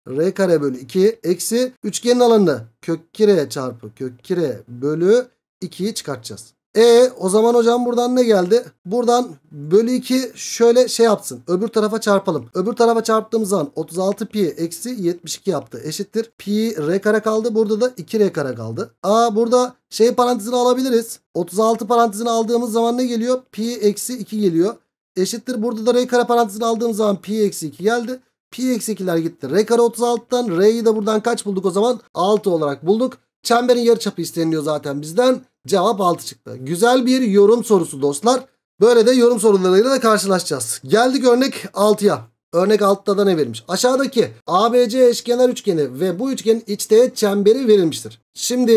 r kare bölü 2 eksi üçgenin alanı kök kire çarpı kök kire bölü 2'yi çıkartacağız. E o zaman hocam buradan ne geldi? Buradan bölü 2 şöyle şey yapsın. Öbür tarafa çarpalım. Öbür tarafa çarptığımız zaman 36 pi eksi 72 yaptı. Eşittir. Pi r kare kaldı. Burada da 2 r kare kaldı. Aa burada şey parantezini alabiliriz. 36 parantezini aldığımız zaman ne geliyor? Pi eksi 2 geliyor. Eşittir. Burada da r kare parantezini aldığımız zaman pi eksi 2 geldi. Pi eksi 2'ler gitti. R kare 36'dan R'yi de buradan kaç bulduk o zaman? 6 olarak bulduk. Çemberin yarıçapı isteniliyor zaten bizden. Cevap 6 çıktı. Güzel bir yorum sorusu dostlar. Böyle de yorum sorularıyla da karşılaşacağız. Geldik örnek 6'ya. Örnek altta da ne verilmiş? Aşağıdaki ABC eşkenar üçgeni ve bu üçgenin içteğet çemberi verilmiştir. Şimdi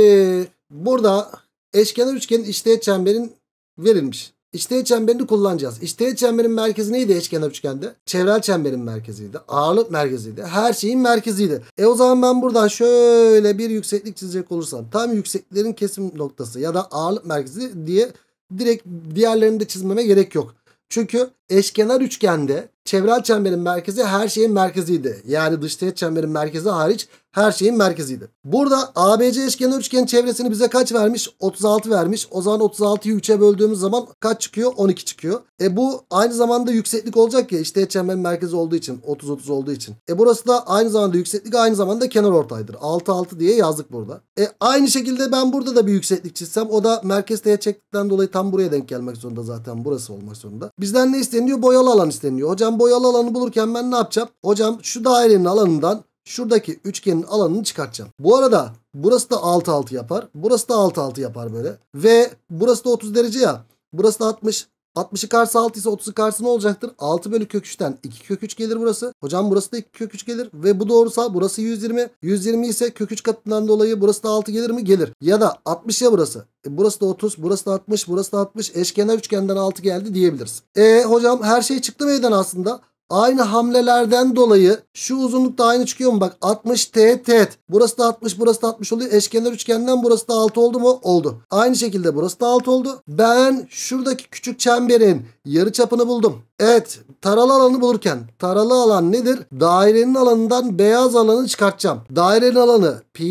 burada eşkenar üçgenin içteğet çemberin verilmiş. İçteye çemberini kullanacağız. İçteye çemberin merkezi neydi eşkenar üçgende? Çevrel çemberin merkeziydi. Ağırlık merkeziydi. Her şeyin merkeziydi. E o zaman ben buradan şöyle bir yükseklik çizecek olursam tam yüksekliklerin kesim noktası ya da ağırlık merkezi diye direkt diğerlerini de çizmeme gerek yok. Çünkü eşkenar üçgende çevrel çemberin merkezi her şeyin merkeziydi. Yani dış teğet çemberin merkezi hariç her şeyin merkeziydi. Burada ABC eşkenar üçgenin çevresini bize kaç vermiş? 36 vermiş. O zaman 36'yı 3'e böldüğümüz zaman kaç çıkıyor? 12 çıkıyor. E bu aynı zamanda yükseklik olacak ya işte çemberin merkezi olduğu için 30-30 olduğu için. E burası da aynı zamanda yükseklik aynı zamanda kenar ortaydır. 6-6 diye yazdık burada. E aynı şekilde ben burada da bir yükseklik çizsem o da merkez teğet çektikten dolayı tam buraya denk gelmek zorunda zaten burası olmak zorunda. Bizden ne istedik? isteniyor? Boyalı alan isteniyor. Hocam boyalı alanı bulurken ben ne yapacağım? Hocam şu dairenin alanından şuradaki üçgenin alanını çıkartacağım. Bu arada burası da 6-6 yapar. Burası da 6-6 yapar böyle. Ve burası da 30 derece ya. Burası da 60. 60'ı karşı 6 ise 30'ı karşı ne olacaktır? 6 bölü kök 3'ten 2 kök 3 gelir burası. Hocam burası da 2 kök 3 gelir ve bu doğrusa burası 120. 120 ise kök 3 katından dolayı burası da 6 gelir mi? Gelir. Ya da 60 ya burası. E burası da 30, burası da 60, burası da 60. Eşkenar üçgenden 6 geldi diyebiliriz. E hocam her şey çıktı meydan aslında. Aynı hamlelerden dolayı şu uzunlukta aynı çıkıyor mu? Bak 60 teğet teğet. Burası da 60 burası da 60 oluyor. Eşkenar üçgenden burası da 6 oldu mu? Oldu. Aynı şekilde burası da 6 oldu. Ben şuradaki küçük çemberin yarı çapını buldum. Evet taralı alanı bulurken taralı alan nedir? Dairenin alanından beyaz alanı çıkartacağım. Dairenin alanı pi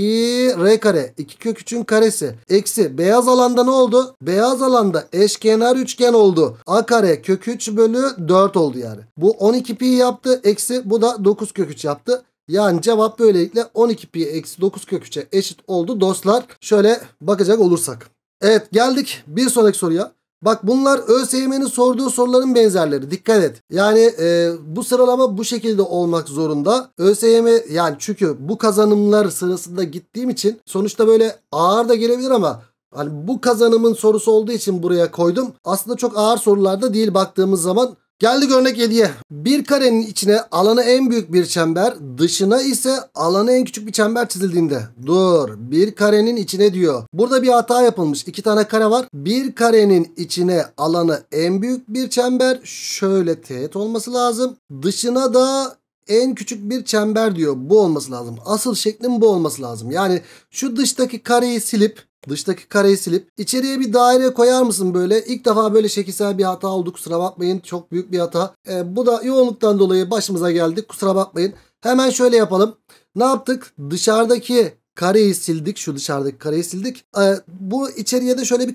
r kare 2 kök 3'ün karesi eksi beyaz alanda ne oldu? Beyaz alanda eşkenar üçgen oldu. A kare kök 3 bölü 4 oldu yani. Bu 12 pi yaptı eksi bu da 9 kök 3 yaptı. Yani cevap böylelikle 12 pi eksi 9 kök 3'e eşit oldu dostlar. Şöyle bakacak olursak. Evet geldik bir sonraki soruya. Bak bunlar ÖSYM'nin sorduğu soruların benzerleri. Dikkat et. Yani e, bu sıralama bu şekilde olmak zorunda. ÖSYM yani çünkü bu kazanımlar sırasında gittiğim için sonuçta böyle ağır da gelebilir ama hani bu kazanımın sorusu olduğu için buraya koydum. Aslında çok ağır sorularda değil baktığımız zaman Geldik örnek 7'ye. Bir karenin içine alanı en büyük bir çember, dışına ise alanı en küçük bir çember çizildiğinde. Dur, bir karenin içine diyor. Burada bir hata yapılmış. İki tane kare var. Bir karenin içine alanı en büyük bir çember, şöyle teğet olması lazım. Dışına da en küçük bir çember diyor. Bu olması lazım. Asıl şeklin bu olması lazım. Yani şu dıştaki kareyi silip Dıştaki kareyi silip içeriye bir daire koyar mısın böyle? İlk defa böyle şekilsel bir hata olduk, kusura bakmayın. Çok büyük bir hata. E, bu da yoğunluktan dolayı başımıza geldi kusura bakmayın. Hemen şöyle yapalım. Ne yaptık? Dışarıdaki kareyi sildik. Şu dışarıdaki kareyi sildik. E, bu içeriye de şöyle bir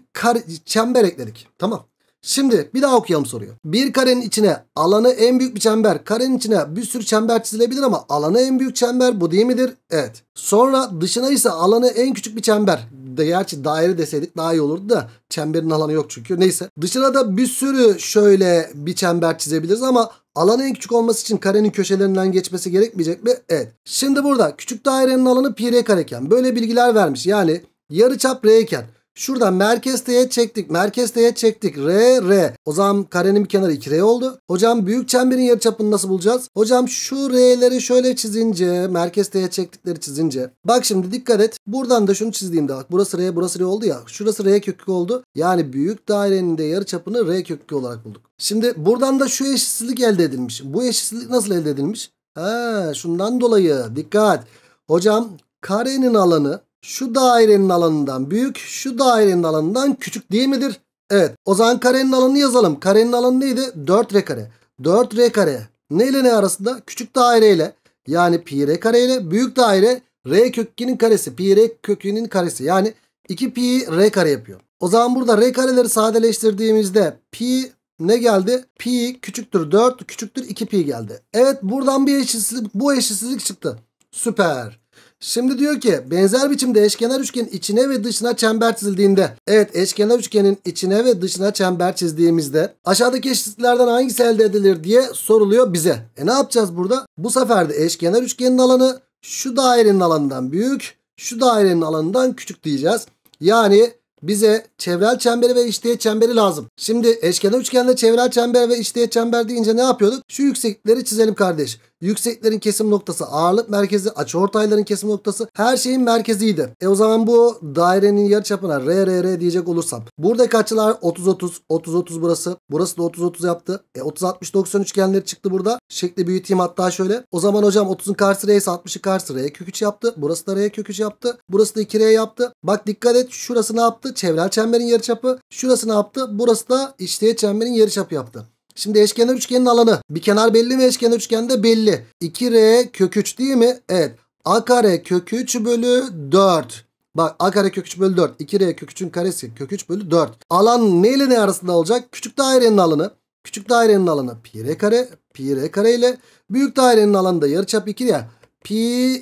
çember ekledik. Tamam. Şimdi bir daha okuyalım soruyu. Bir karenin içine alanı en büyük bir çember. Karenin içine bir sürü çember çizilebilir ama alanı en büyük çember bu değil midir? Evet. Sonra dışına ise alanı en küçük bir çember da gerçi daire deseydik daha iyi olurdu da çemberin alanı yok çünkü. Neyse. Dışına da bir sürü şöyle bir çember çizebiliriz ama alanı en küçük olması için karenin köşelerinden geçmesi gerekmeyecek mi? Evet. Şimdi burada küçük dairenin alanı pi r kareken böyle bilgiler vermiş. Yani yarı çap r iken Şuradan merkez teğet çektik. Merkez teğet çektik. R, R. O zaman karenin bir kenarı 2R oldu. Hocam büyük çemberin yarı çapını nasıl bulacağız? Hocam şu R'leri şöyle çizince, merkez teğet çektikleri çizince. Bak şimdi dikkat et. Buradan da şunu çizdiğimde bak. Burası R, burası R oldu ya. Şurası R kökü oldu. Yani büyük dairenin de yarı çapını R kökü olarak bulduk. Şimdi buradan da şu eşitsizlik elde edilmiş. Bu eşitsizlik nasıl elde edilmiş? Ha, şundan dolayı dikkat. Hocam karenin alanı şu dairenin alanından büyük, şu dairenin alanından küçük değil midir? Evet. O zaman karenin alanını yazalım. Karenin alanı neydi? 4 r kare. 4 r kare. Ne ile ne arasında? Küçük daireyle yani pi r kare ile büyük daire r kökünün karesi. Pi r kökünün karesi. Yani 2 pi r kare yapıyor. O zaman burada r kareleri sadeleştirdiğimizde pi ne geldi? Pi küçüktür 4 küçüktür 2 pi geldi. Evet buradan bir eşitsizlik bu eşitsizlik çıktı. Süper. Şimdi diyor ki benzer biçimde eşkenar üçgenin içine ve dışına çember çizildiğinde. Evet eşkenar üçgenin içine ve dışına çember çizdiğimizde aşağıdaki eşitliklerden hangisi elde edilir diye soruluyor bize. E ne yapacağız burada? Bu sefer de eşkenar üçgenin alanı şu dairenin alanından büyük, şu dairenin alanından küçük diyeceğiz. Yani bize çevrel çemberi ve içteğet çemberi lazım. Şimdi eşkenar üçgende çevrel çember ve içteğet çember deyince ne yapıyorduk? Şu yükseklikleri çizelim kardeş. Yükseklerin kesim noktası, ağırlık merkezi, açıortayların kesim noktası her şeyin merkeziydi. E o zaman bu dairenin yarıçapına R R R diyecek olursam. Buradaki açılar 30 30 30 30 burası. Burası da 30 30 yaptı. E 30 60 90 üçgenleri çıktı burada. Şekli büyüteyim hatta şöyle. O zaman hocam 30'un karşısı R ise 60'ı karşısı R kök 3 yaptı. Burası da R kök 3 yaptı. Burası da 2R yaptı. Bak dikkat et şurası ne yaptı? Çevrel çemberin yarıçapı. Şurası ne yaptı? Burası da içteye çemberin yarıçapı yaptı. Şimdi eşkenar üçgenin alanı. Bir kenar belli ve eşkenar üçgende belli. 2R kök 3 değil mi? Evet. A kare kök 3 bölü 4. Bak a kare kök 3 bölü 4. 2R kök 3'ün karesi kök 3 bölü 4. Alan ne ile ne arasında olacak? Küçük dairenin alanı. Küçük dairenin alanı pi r kare. Pi r kare ile büyük dairenin alanı da yarıçap 2 ya. Pi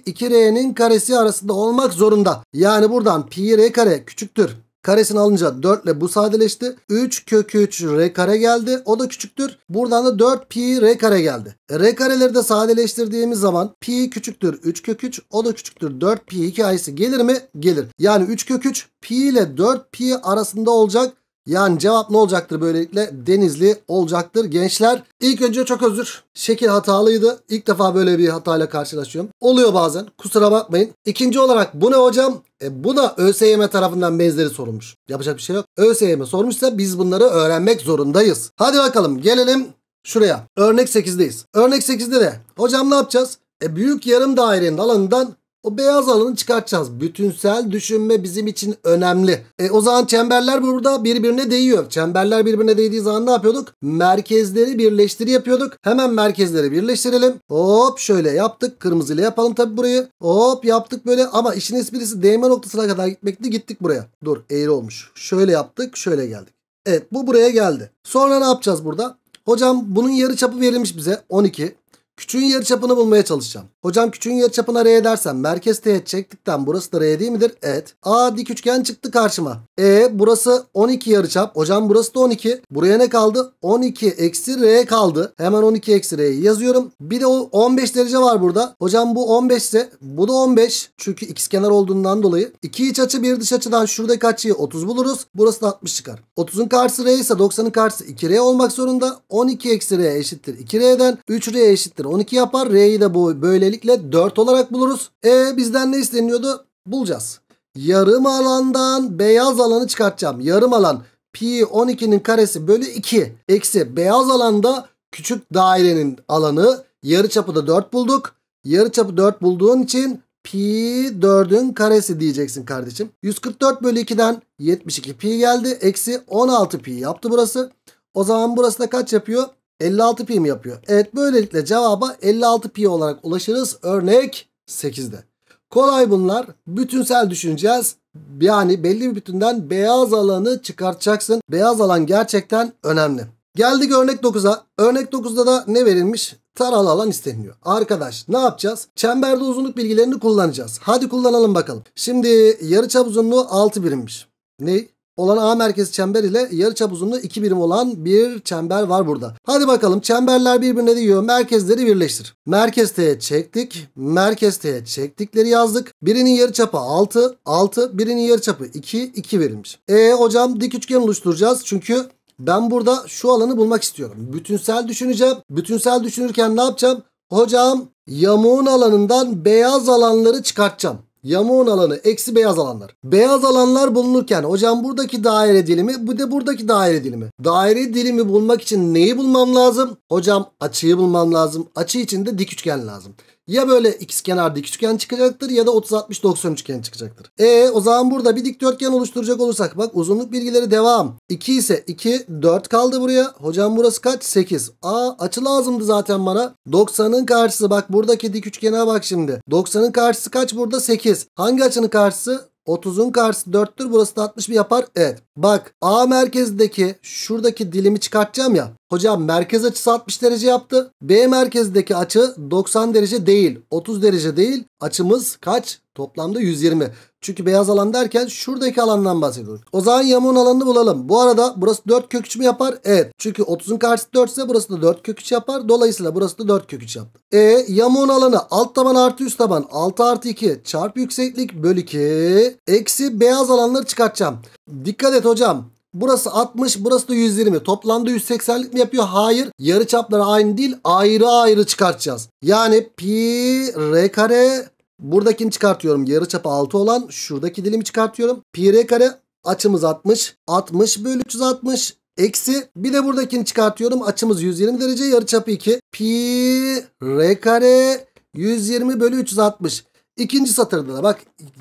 2r'nin karesi arasında olmak zorunda. Yani buradan pi r kare küçüktür. Karesini alınca 4 ile bu sadeleşti. 3 kök 3 r kare geldi. O da küçüktür. Buradan da 4 pi r kare geldi. E, r kareleri de sadeleştirdiğimiz zaman pi küçüktür 3 kök 3. O da küçüktür 4 pi hikayesi gelir mi? Gelir. Yani 3 kök 3 pi ile 4 pi arasında olacak yani cevap ne olacaktır böylelikle? Denizli olacaktır gençler. İlk önce çok özür. Şekil hatalıydı. İlk defa böyle bir hatayla karşılaşıyorum. Oluyor bazen. Kusura bakmayın. İkinci olarak bu ne hocam? E bu da ÖSYM tarafından benzeri sorulmuş. Yapacak bir şey yok. ÖSYM sormuşsa biz bunları öğrenmek zorundayız. Hadi bakalım gelelim şuraya. Örnek 8'deyiz. Örnek 8'de de hocam ne yapacağız? E büyük yarım dairenin alanından o beyaz alanı çıkartacağız. Bütünsel düşünme bizim için önemli. E, o zaman çemberler burada birbirine değiyor. Çemberler birbirine değdiği zaman ne yapıyorduk? Merkezleri birleştiri yapıyorduk. Hemen merkezleri birleştirelim. Hop şöyle yaptık. Kırmızıyla yapalım tabii burayı. Hop yaptık böyle ama işin esprisi değme noktasına kadar gitmekti. Gittik buraya. Dur eğri olmuş. Şöyle yaptık. Şöyle geldik. Evet bu buraya geldi. Sonra ne yapacağız burada? Hocam bunun yarı çapı verilmiş bize 12. Küçüğün yarı çapını bulmaya çalışacağım. Hocam küçüğün yarıçapına R edersen merkez teğet çektikten burası da R değil midir? Evet. A dik üçgen çıktı karşıma. E burası 12 yarı çap. Hocam burası da 12. Buraya ne kaldı? 12 eksi R kaldı. Hemen 12 eksi R'yi yazıyorum. Bir de o 15 derece var burada. Hocam bu 15 ise bu da 15. Çünkü x kenar olduğundan dolayı. iki iç açı bir dış açıdan şuradaki açıyı 30 buluruz. Burası da 60 çıkar. 30'un karşısı R ise 90'ın karşısı 2R olmak zorunda. 12 eksi R eşittir 2R'den. 3R eşittir 12 yapar. R'yi de bu böylelikle 4 olarak buluruz. E bizden ne isteniyordu? Bulacağız. Yarım alandan beyaz alanı çıkartacağım. Yarım alan pi 12'nin karesi bölü 2 eksi beyaz alanda küçük dairenin alanı yarıçapı da 4 bulduk. Yarıçapı 4 bulduğun için pi 4'ün karesi diyeceksin kardeşim. 144 bölü 2'den 72 pi geldi. Eksi 16 pi yaptı burası. O zaman burası da kaç yapıyor? 56 pi mi yapıyor? Evet böylelikle cevaba 56 pi olarak ulaşırız. Örnek 8'de. Kolay bunlar. Bütünsel düşüneceğiz. Yani belli bir bütünden beyaz alanı çıkartacaksın. Beyaz alan gerçekten önemli. Geldik örnek 9'a. Örnek 9'da da ne verilmiş? Taralı alan isteniyor. Arkadaş ne yapacağız? Çemberde uzunluk bilgilerini kullanacağız. Hadi kullanalım bakalım. Şimdi yarıçap uzunluğu 6 birimmiş. Ne? olan A merkezi çember ile yarıçap uzunluğu 2 birim olan bir çember var burada. Hadi bakalım çemberler birbirine değiyor. Merkezleri birleştir. Merkez T'ye çektik. Merkez T'ye çektikleri yazdık. Birinin yarıçapı 6, 6. Birinin yarıçapı 2, 2 verilmiş. E hocam dik üçgen oluşturacağız. Çünkü ben burada şu alanı bulmak istiyorum. Bütünsel düşüneceğim. Bütünsel düşünürken ne yapacağım? Hocam yamuğun alanından beyaz alanları çıkartacağım. Yamuğun alanı eksi beyaz alanlar. Beyaz alanlar bulunurken hocam buradaki daire dilimi bu de buradaki daire dilimi. Daire dilimi bulmak için neyi bulmam lazım? Hocam açıyı bulmam lazım. Açı için de dik üçgen lazım. Ya böyle x ikizkenar dik üçgen çıkacaktır ya da 30-60-90 üçgen çıkacaktır. E o zaman burada bir dikdörtgen oluşturacak olursak bak uzunluk bilgileri devam. 2 ise 2 4 kaldı buraya. Hocam burası kaç? 8. Aa açı lazımdı zaten bana. 90'ın karşısı bak buradaki dik üçgene bak şimdi. 90'ın karşısı kaç burada? 8. Hangi açının karşısı? 30'un karşısı 4'tür. Burası da 60 bir yapar. Evet. Bak A merkezdeki şuradaki dilimi çıkartacağım ya. Hocam merkez açısı 60 derece yaptı. B merkezdeki açı 90 derece değil. 30 derece değil. Açımız kaç? Toplamda 120. Çünkü beyaz alan derken şuradaki alandan bahsediyoruz. O zaman yamuğun alanını bulalım. Bu arada burası 4 kök 3 mü yapar? Evet. Çünkü 30'un karşısı 4 ise burası da 4 kök 3 yapar. Dolayısıyla burası da 4 kök 3 yaptı. E yamuğun alanı alt taban artı üst taban 6 artı 2 çarpı yükseklik bölü 2 eksi beyaz alanları çıkartacağım. Dikkat et hocam. Burası 60 burası da 120. Toplamda 180'lik mi yapıyor? Hayır. Yarı çapları aynı değil. Ayrı ayrı çıkartacağız. Yani pi r kare buradakini çıkartıyorum. Yarı çapı 6 olan şuradaki dilimi çıkartıyorum. Pi r kare açımız 60. 60 bölü 360 eksi bir de buradakini çıkartıyorum. Açımız 120 derece yarı çapı 2. Pi r kare 120 bölü 360. İkinci satırda da bak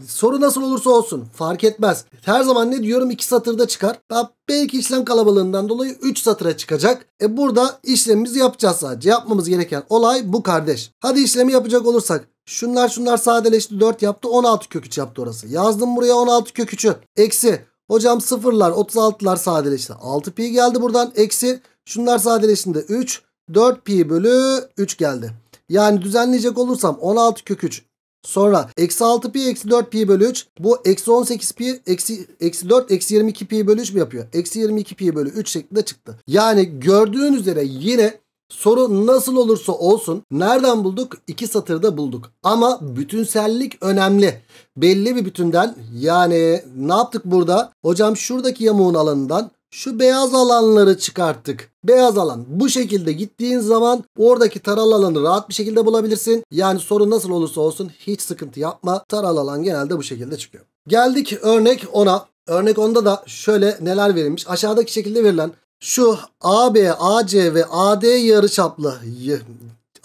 soru nasıl olursa olsun fark etmez. Her zaman ne diyorum iki satırda çıkar. Daha belki işlem kalabalığından dolayı üç satıra çıkacak. E burada işlemimizi yapacağız sadece. Yapmamız gereken olay bu kardeş. Hadi işlemi yapacak olursak şunlar şunlar sadeleşti 4 yaptı 16 kök 3 yaptı orası. Yazdım buraya 16 kök 3'ü. Eksi hocam sıfırlar 36'lar sadeleşti. 6 pi geldi buradan eksi şunlar sadeleştiğinde 3 4 pi bölü 3 geldi. Yani düzenleyecek olursam 16 kök 3 Sonra eksi 6 pi eksi 4 pi bölü 3. Bu eksi 18 pi eksi, eksi 4 eksi 22 pi bölü 3 mi yapıyor? Eksi 22 pi bölü 3 şeklinde çıktı. Yani gördüğün üzere yine Soru nasıl olursa olsun nereden bulduk? İki satırda bulduk. Ama bütünsellik önemli. Belli bir bütünden yani ne yaptık burada? Hocam şuradaki yamuğun alanından şu beyaz alanları çıkarttık. Beyaz alan. Bu şekilde gittiğin zaman oradaki taralı alanı rahat bir şekilde bulabilirsin. Yani sorun nasıl olursa olsun hiç sıkıntı yapma. Taralı alan genelde bu şekilde çıkıyor. Geldik örnek 10'a. Örnek 10'da da şöyle neler verilmiş. Aşağıdaki şekilde verilen şu AB, AC ve AD yarıçaplı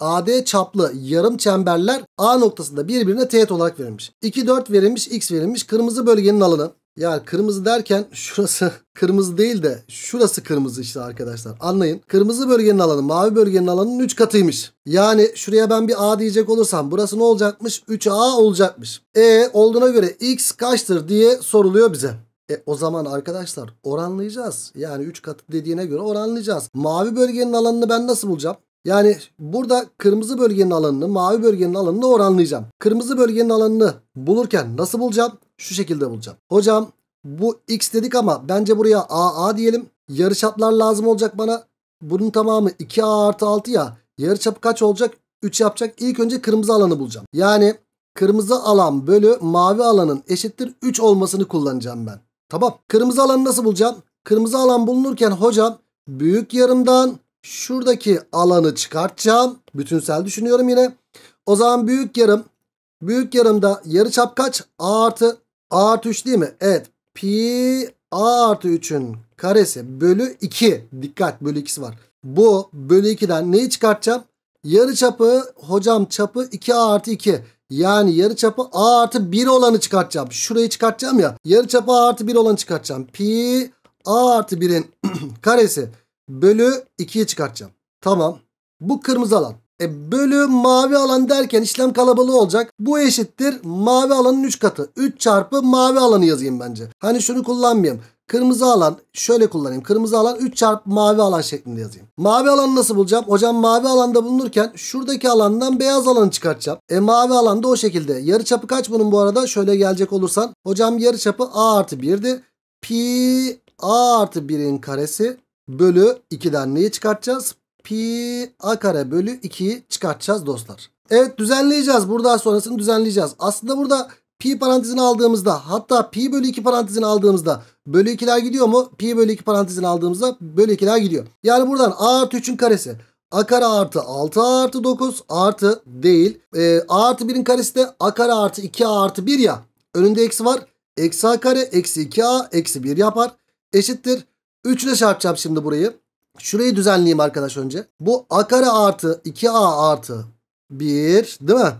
AD çaplı yarım çemberler A noktasında birbirine teğet olarak verilmiş. 2 4 verilmiş, X verilmiş. Kırmızı bölgenin alanı yani kırmızı derken şurası kırmızı değil de şurası kırmızı işte arkadaşlar. Anlayın. Kırmızı bölgenin alanı mavi bölgenin alanının 3 katıymış. Yani şuraya ben bir A diyecek olursam burası ne olacakmış? 3A olacakmış. E olduğuna göre X kaçtır diye soruluyor bize. E o zaman arkadaşlar oranlayacağız. Yani 3 katı dediğine göre oranlayacağız. Mavi bölgenin alanını ben nasıl bulacağım? Yani burada kırmızı bölgenin alanını mavi bölgenin alanını oranlayacağım. Kırmızı bölgenin alanını bulurken nasıl bulacağım? Şu şekilde bulacağım. Hocam bu x dedik ama bence buraya AA diyelim. Yarıçaplar lazım olacak bana. Bunun tamamı 2A artı 6 ya. Yarıçap kaç olacak? 3 yapacak. İlk önce kırmızı alanı bulacağım. Yani kırmızı alan bölü mavi alanın eşittir 3 olmasını kullanacağım ben. Tamam. Kırmızı alanı nasıl bulacağım? Kırmızı alan bulunurken hocam büyük yarımdan Şuradaki alanı çıkartacağım. Bütünsel düşünüyorum yine. O zaman büyük yarım. Büyük yarımda yarı çap kaç? A artı A artı 3 değil mi? Evet. Pi A artı 3'ün karesi bölü 2. Dikkat bölü 2'si var. Bu bölü 2'den neyi çıkartacağım? Yarı çapı hocam çapı 2A artı 2. Yani yarı çapı A artı 1 olanı çıkartacağım. Şurayı çıkartacağım ya. Yarı çapı A artı 1 olanı çıkartacağım. Pi A artı 1'in karesi bölü 2'ye çıkartacağım. Tamam. Bu kırmızı alan. E bölü mavi alan derken işlem kalabalığı olacak. Bu eşittir mavi alanın 3 katı. 3 çarpı mavi alanı yazayım bence. Hani şunu kullanmayayım. Kırmızı alan şöyle kullanayım. Kırmızı alan 3 çarpı mavi alan şeklinde yazayım. Mavi alanı nasıl bulacağım? Hocam mavi alanda bulunurken şuradaki alandan beyaz alanı çıkartacağım. E mavi alanda o şekilde. Yarı çapı kaç bunun bu arada? Şöyle gelecek olursan. Hocam yarı çapı a artı 1'di. Pi a artı 1'in karesi bölü 2'den neyi çıkartacağız? Pi a kare bölü 2'yi çıkartacağız dostlar. Evet düzenleyeceğiz. burada sonrasını düzenleyeceğiz. Aslında burada pi parantezini aldığımızda hatta pi bölü 2 parantezini aldığımızda bölü 2'ler gidiyor mu? Pi bölü 2 parantezini aldığımızda bölü 2'ler gidiyor. Yani buradan a artı 3'ün karesi a kare artı 6 artı 9 artı değil. E, a artı 1'in karesi de a kare artı 2 a artı 1 ya. Önünde eksi var. Eksi a kare eksi 2 a eksi 1 yapar. Eşittir. 3 ile çarpacağım şimdi burayı. Şurayı düzenleyeyim arkadaş önce. Bu a kare artı 2a artı 1 değil mi?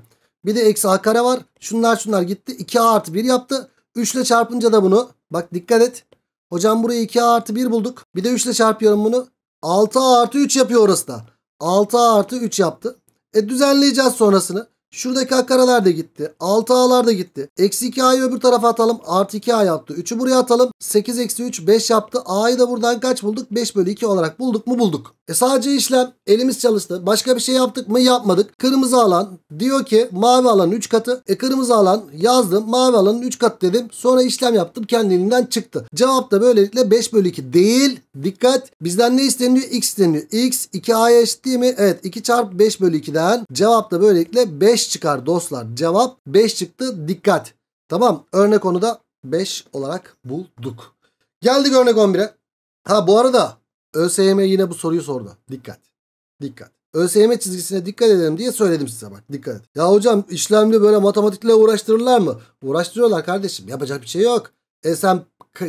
Bir de eksi a kare var. Şunlar şunlar gitti. 2a artı 1 yaptı. 3 ile çarpınca da bunu. Bak dikkat et. Hocam burayı 2a artı 1 bulduk. Bir de 3 ile çarpıyorum bunu. 6a artı 3 yapıyor orası da. 6a artı 3 yaptı. E düzenleyeceğiz sonrasını. Şuradaki akaralar da gitti. 6A'lar da gitti. Eksi 2A'yı öbür tarafa atalım. Artı 2A yaptı. 3'ü buraya atalım. 8 eksi 3 5 yaptı. A'yı da buradan kaç bulduk? 5 bölü 2 olarak bulduk mu? Bulduk. E sadece işlem elimiz çalıştı. Başka bir şey yaptık mı? Yapmadık. Kırmızı alan diyor ki mavi alanın 3 katı. E kırmızı alan yazdım. Mavi alanın 3 katı dedim. Sonra işlem yaptım. Kendiliğinden çıktı. Cevap da böylelikle 5 bölü 2 değil. Dikkat. Bizden ne isteniyor? X isteniyor. X 2 A eşit değil mi? Evet. 2 çarpı 5 bölü 2'den cevap da böylelikle 5 çıkar dostlar. Cevap 5 çıktı. Dikkat. Tamam. Örnek onu da 5 olarak bulduk. Geldik örnek 11'e. Ha bu arada ÖSYM yine bu soruyu sordu. Dikkat. Dikkat. ÖSYM çizgisine dikkat edelim diye söyledim size bak dikkat et. Ya hocam işlemli böyle matematikle uğraştırırlar mı? Uğraştırıyorlar kardeşim yapacak bir şey yok. E sen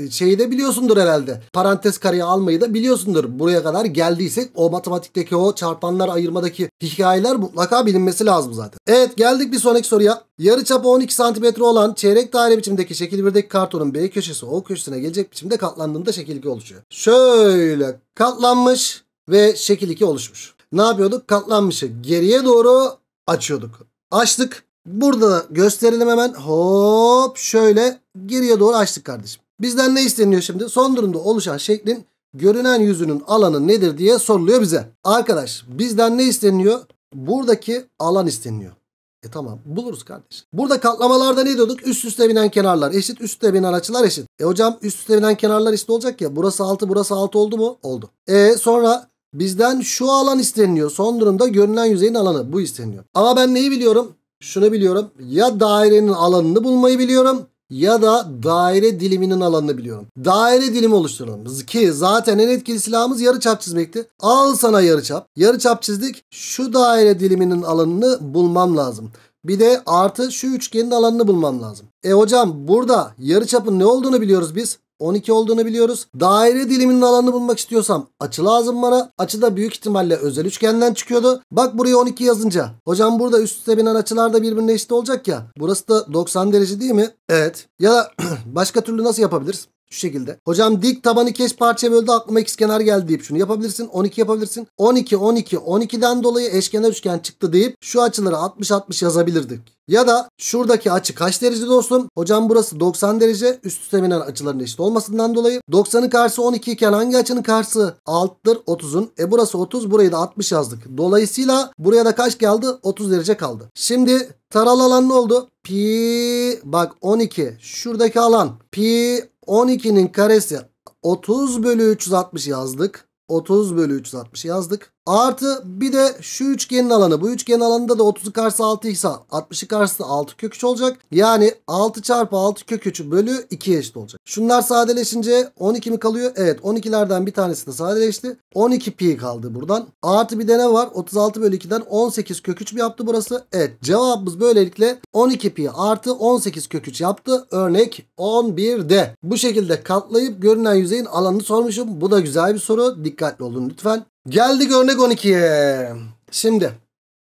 şeyi de biliyorsundur herhalde. Parantez kareyi almayı da biliyorsundur. Buraya kadar geldiysek o matematikteki o çarpanlar ayırmadaki hikayeler mutlaka bilinmesi lazım zaten. Evet geldik bir sonraki soruya. Yarı çapı 12 cm olan çeyrek daire biçimdeki şekil 1'deki kartonun B köşesi O köşesine gelecek biçimde katlandığında şekil 2 oluşuyor. Şöyle katlanmış ve şekil 2 oluşmuş. Ne yapıyorduk? Katlanmışı geriye doğru açıyorduk. Açtık. Burada gösterelim hemen. Hop şöyle geriye doğru açtık kardeşim. Bizden ne isteniyor şimdi? Son durumda oluşan şeklin görünen yüzünün alanı nedir diye soruluyor bize. Arkadaş bizden ne isteniyor? Buradaki alan isteniyor. E tamam buluruz kardeş. Burada katlamalarda ne diyorduk? Üst üste binen kenarlar eşit, üst üste binen açılar eşit. E hocam üst üste binen kenarlar eşit olacak ya. Burası 6, burası 6 oldu mu? Oldu. E sonra bizden şu alan isteniyor. Son durumda görünen yüzeyin alanı bu isteniyor. Ama ben neyi biliyorum? Şunu biliyorum. Ya dairenin alanını bulmayı biliyorum ya da daire diliminin alanını biliyorum. Daire dilimi oluşturalım. Ki zaten en etkili silahımız yarı çap çizmekti. Al sana yarı çap. Yarı çap çizdik. Şu daire diliminin alanını bulmam lazım. Bir de artı şu üçgenin alanını bulmam lazım. E hocam burada yarı çapın ne olduğunu biliyoruz biz. 12 olduğunu biliyoruz. Daire diliminin alanını bulmak istiyorsam açı lazım bana. Açı da büyük ihtimalle özel üçgenden çıkıyordu. Bak buraya 12 yazınca. Hocam burada üst üste binen açılar da birbirine eşit olacak ya. Burası da 90 derece değil mi? Evet. Ya da başka türlü nasıl yapabiliriz? Şu şekilde. Hocam dik tabanı kes parçaya böldü aklıma kenar geldi deyip şunu yapabilirsin. 12 yapabilirsin. 12 12 12'den dolayı eşkenar üçgen çıktı deyip şu açıları 60 60 yazabilirdik. Ya da şuradaki açı kaç derece dostum? Hocam burası 90 derece. Üst üste binen açıların eşit olmasından dolayı. 90'ın karşısı 12 iken hangi açının karşısı? alttır 30'un. E burası 30 burayı da 60 yazdık. Dolayısıyla buraya da kaç geldi? 30 derece kaldı. Şimdi taralı alan ne oldu? Pi bak 12. Şuradaki alan pi 12'nin karesi 30 bölü 360 yazdık. 30 bölü 360 yazdık. Artı bir de şu üçgenin alanı. Bu üçgenin alanında da 30'u karşısı 6 ise 60'ı karşısı 6 kök 3 olacak. Yani 6 çarpı 6 kök 3 bölü 2'ye eşit olacak. Şunlar sadeleşince 12 mi kalıyor? Evet 12'lerden bir tanesi de sadeleşti. 12 pi kaldı buradan. Artı bir de ne var? 36 bölü 2'den 18 kök 3 mi yaptı burası? Evet cevabımız böylelikle 12 pi artı 18 kök 3 yaptı. Örnek 11'de. Bu şekilde katlayıp görünen yüzeyin alanını sormuşum. Bu da güzel bir soru. Dikkatli olun lütfen. Geldik örnek 12'ye. Şimdi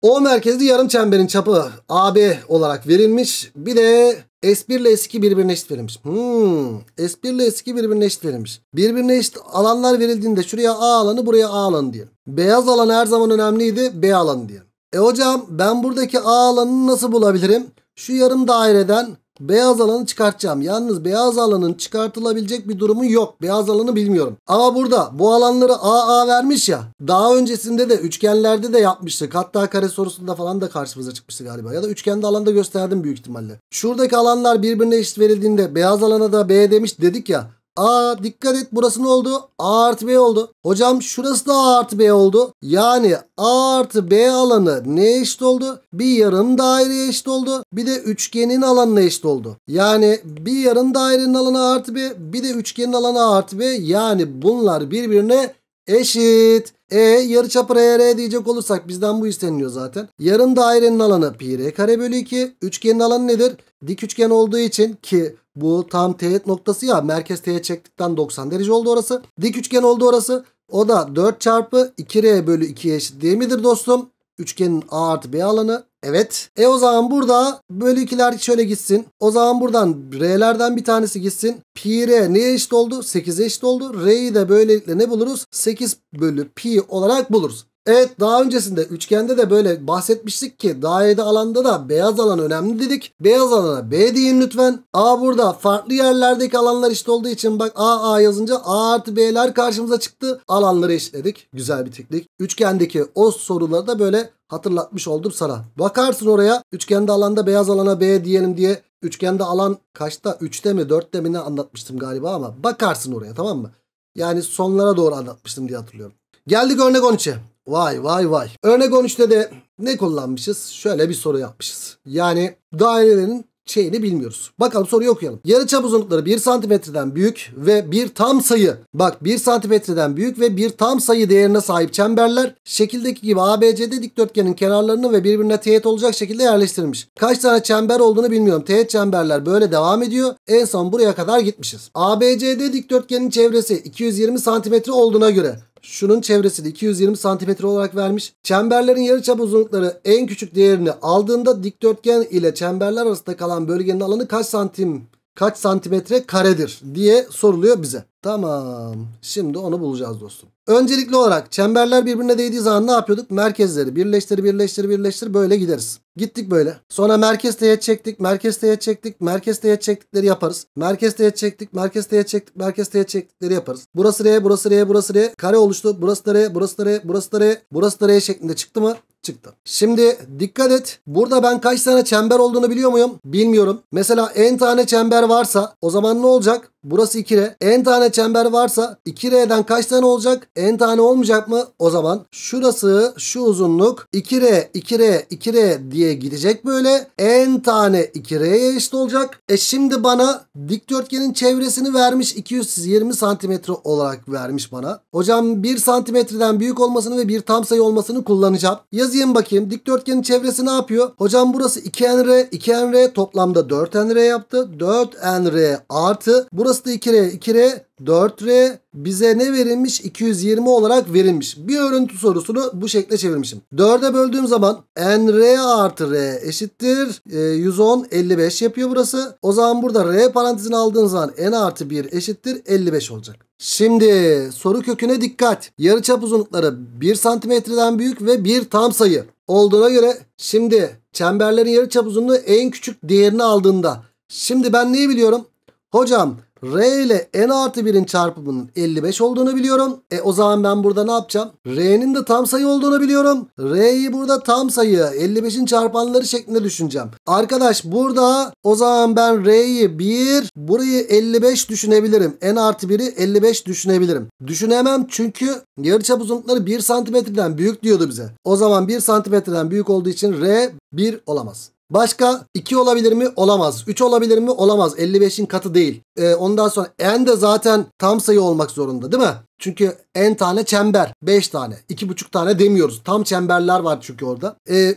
O merkezli yarım çemberin çapı AB olarak verilmiş. Bir de S1 ile S2 birbirine eşit verilmiş. Hmm. S1 ile S2 birbirine eşit verilmiş. Birbirine eşit alanlar verildiğinde şuraya A alanı buraya A alanı diyelim. Beyaz alan her zaman önemliydi. B alanı diyelim. E hocam ben buradaki A alanını nasıl bulabilirim? Şu yarım daireden Beyaz alanı çıkartacağım. Yalnız beyaz alanın çıkartılabilecek bir durumu yok. Beyaz alanı bilmiyorum. Ama burada bu alanları AA vermiş ya. Daha öncesinde de üçgenlerde de yapmıştık. Hatta kare sorusunda falan da karşımıza çıkmıştı galiba. Ya da üçgende alanda gösterdim büyük ihtimalle. Şuradaki alanlar birbirine eşit verildiğinde beyaz alana da B demiş dedik ya. A dikkat et burası ne oldu? A artı B oldu. Hocam şurası da A artı B oldu. Yani A artı B alanı neye eşit oldu? Bir yarım daireye eşit oldu. Bir de üçgenin alanına eşit oldu. Yani bir yarım dairenin alanı A artı B bir de üçgenin alanı A artı B. Yani bunlar birbirine eşit. E yarı r e r diyecek olursak bizden bu isteniliyor zaten. Yarım dairenin alanı pi r kare bölü 2. Üçgenin alanı nedir? Dik üçgen olduğu için ki bu tam teğet noktası ya merkez teğet çektikten 90 derece oldu orası. Dik üçgen oldu orası. O da 4 çarpı 2R bölü 2'ye eşit değil midir dostum? Üçgenin A artı B alanı. Evet. E o zaman burada bölü 2'ler şöyle gitsin. O zaman buradan R'lerden bir tanesi gitsin. Pi R neye eşit oldu? 8'e eşit oldu. R'yi de böylelikle ne buluruz? 8 bölü pi olarak buluruz. Evet daha öncesinde üçgende de böyle bahsetmiştik ki dairede alanda da beyaz alan önemli dedik. Beyaz alana B deyin lütfen. A burada farklı yerlerdeki alanlar eşit olduğu için bak A A yazınca A artı B'ler karşımıza çıktı. Alanları eşitledik. Güzel bir teknik. Üçgendeki o soruları da böyle hatırlatmış oldum sana. Bakarsın oraya üçgende alanda beyaz alana B diyelim diye üçgende alan kaçta 3'te mi 4'te mi ne anlatmıştım galiba ama bakarsın oraya tamam mı? Yani sonlara doğru anlatmıştım diye hatırlıyorum. Geldik örnek 13'e. Vay vay vay. Örnek 13'te de ne kullanmışız? Şöyle bir soru yapmışız. Yani dairelerin şeyini bilmiyoruz. Bakalım soruyu okuyalım. Yarıçap uzunlukları 1 santimetreden büyük ve bir tam sayı. Bak 1 santimetreden büyük ve bir tam sayı değerine sahip çemberler şekildeki gibi ABCD dikdörtgenin kenarlarını ve birbirine teğet olacak şekilde yerleştirilmiş. Kaç tane çember olduğunu bilmiyorum. Teğet çemberler böyle devam ediyor. En son buraya kadar gitmişiz. ABCD dikdörtgenin çevresi 220 santimetre olduğuna göre şunun çevresini 220 santimetre olarak vermiş. Çemberlerin yarıçap uzunlukları en küçük değerini aldığında dikdörtgen ile çemberler arasında kalan bölgenin alanı kaç santim kaç santimetre karedir diye soruluyor bize. Tamam. Şimdi onu bulacağız dostum. Öncelikli olarak çemberler birbirine değdiği zaman ne yapıyorduk? Merkezleri birleştir birleştir birleştir böyle gideriz. Gittik böyle. Sonra merkez teğet çektik, merkez teğet çektik, merkez teğet çektikleri yaparız. Merkez teğet çektik, merkez teğet çektik, merkez teğet çektikleri yaparız. Burası R, burası R, burası R. Kare oluştu. Burası da R, burası da R, burası da R, burası da R şeklinde çıktı mı? çıktı. Şimdi dikkat et. Burada ben kaç tane çember olduğunu biliyor muyum? Bilmiyorum. Mesela en tane çember varsa o zaman ne olacak? Burası 2R. En tane çember varsa 2R'den kaç tane olacak? En tane olmayacak mı? O zaman şurası şu uzunluk 2R, 2R, 2R diye diye gidecek böyle. En tane 2R'ye eşit olacak. E şimdi bana dikdörtgenin çevresini vermiş 220 santimetre olarak vermiş bana. Hocam 1 santimetreden büyük olmasını ve bir tam sayı olmasını kullanacağım. Yazayım bakayım. Dikdörtgenin çevresi ne yapıyor? Hocam burası 2nr, 2nr toplamda 4nr yaptı. 4nr artı. Burası da 2r, 2r 4R bize ne verilmiş? 220 olarak verilmiş. Bir örüntü sorusunu bu şekle çevirmişim. 4'e böldüğüm zaman nr artı r eşittir. E, 110 55 yapıyor burası. O zaman burada r parantezini aldığım zaman n artı 1 eşittir 55 olacak. Şimdi soru köküne dikkat. Yarıçap uzunlukları 1 santimetreden büyük ve bir tam sayı olduğuna göre şimdi çemberlerin yarıçap uzunluğu en küçük değerini aldığında. Şimdi ben neyi biliyorum? Hocam R ile n artı 1'in çarpımının 55 olduğunu biliyorum. E o zaman ben burada ne yapacağım? R'nin de tam sayı olduğunu biliyorum. R'yi burada tam sayı 55'in çarpanları şeklinde düşüneceğim. Arkadaş burada o zaman ben R'yi 1 burayı 55 düşünebilirim. N artı 1'i 55 düşünebilirim. Düşünemem çünkü yarıçap uzunlukları 1 santimetreden büyük diyordu bize. O zaman 1 santimetreden büyük olduğu için R 1 olamaz. Başka 2 olabilir mi? Olamaz. 3 olabilir mi? Olamaz. 55'in katı değil. E, ondan sonra n de zaten tam sayı olmak zorunda değil mi? Çünkü n tane çember 5 tane 2,5 tane demiyoruz. Tam çemberler var çünkü orada. E,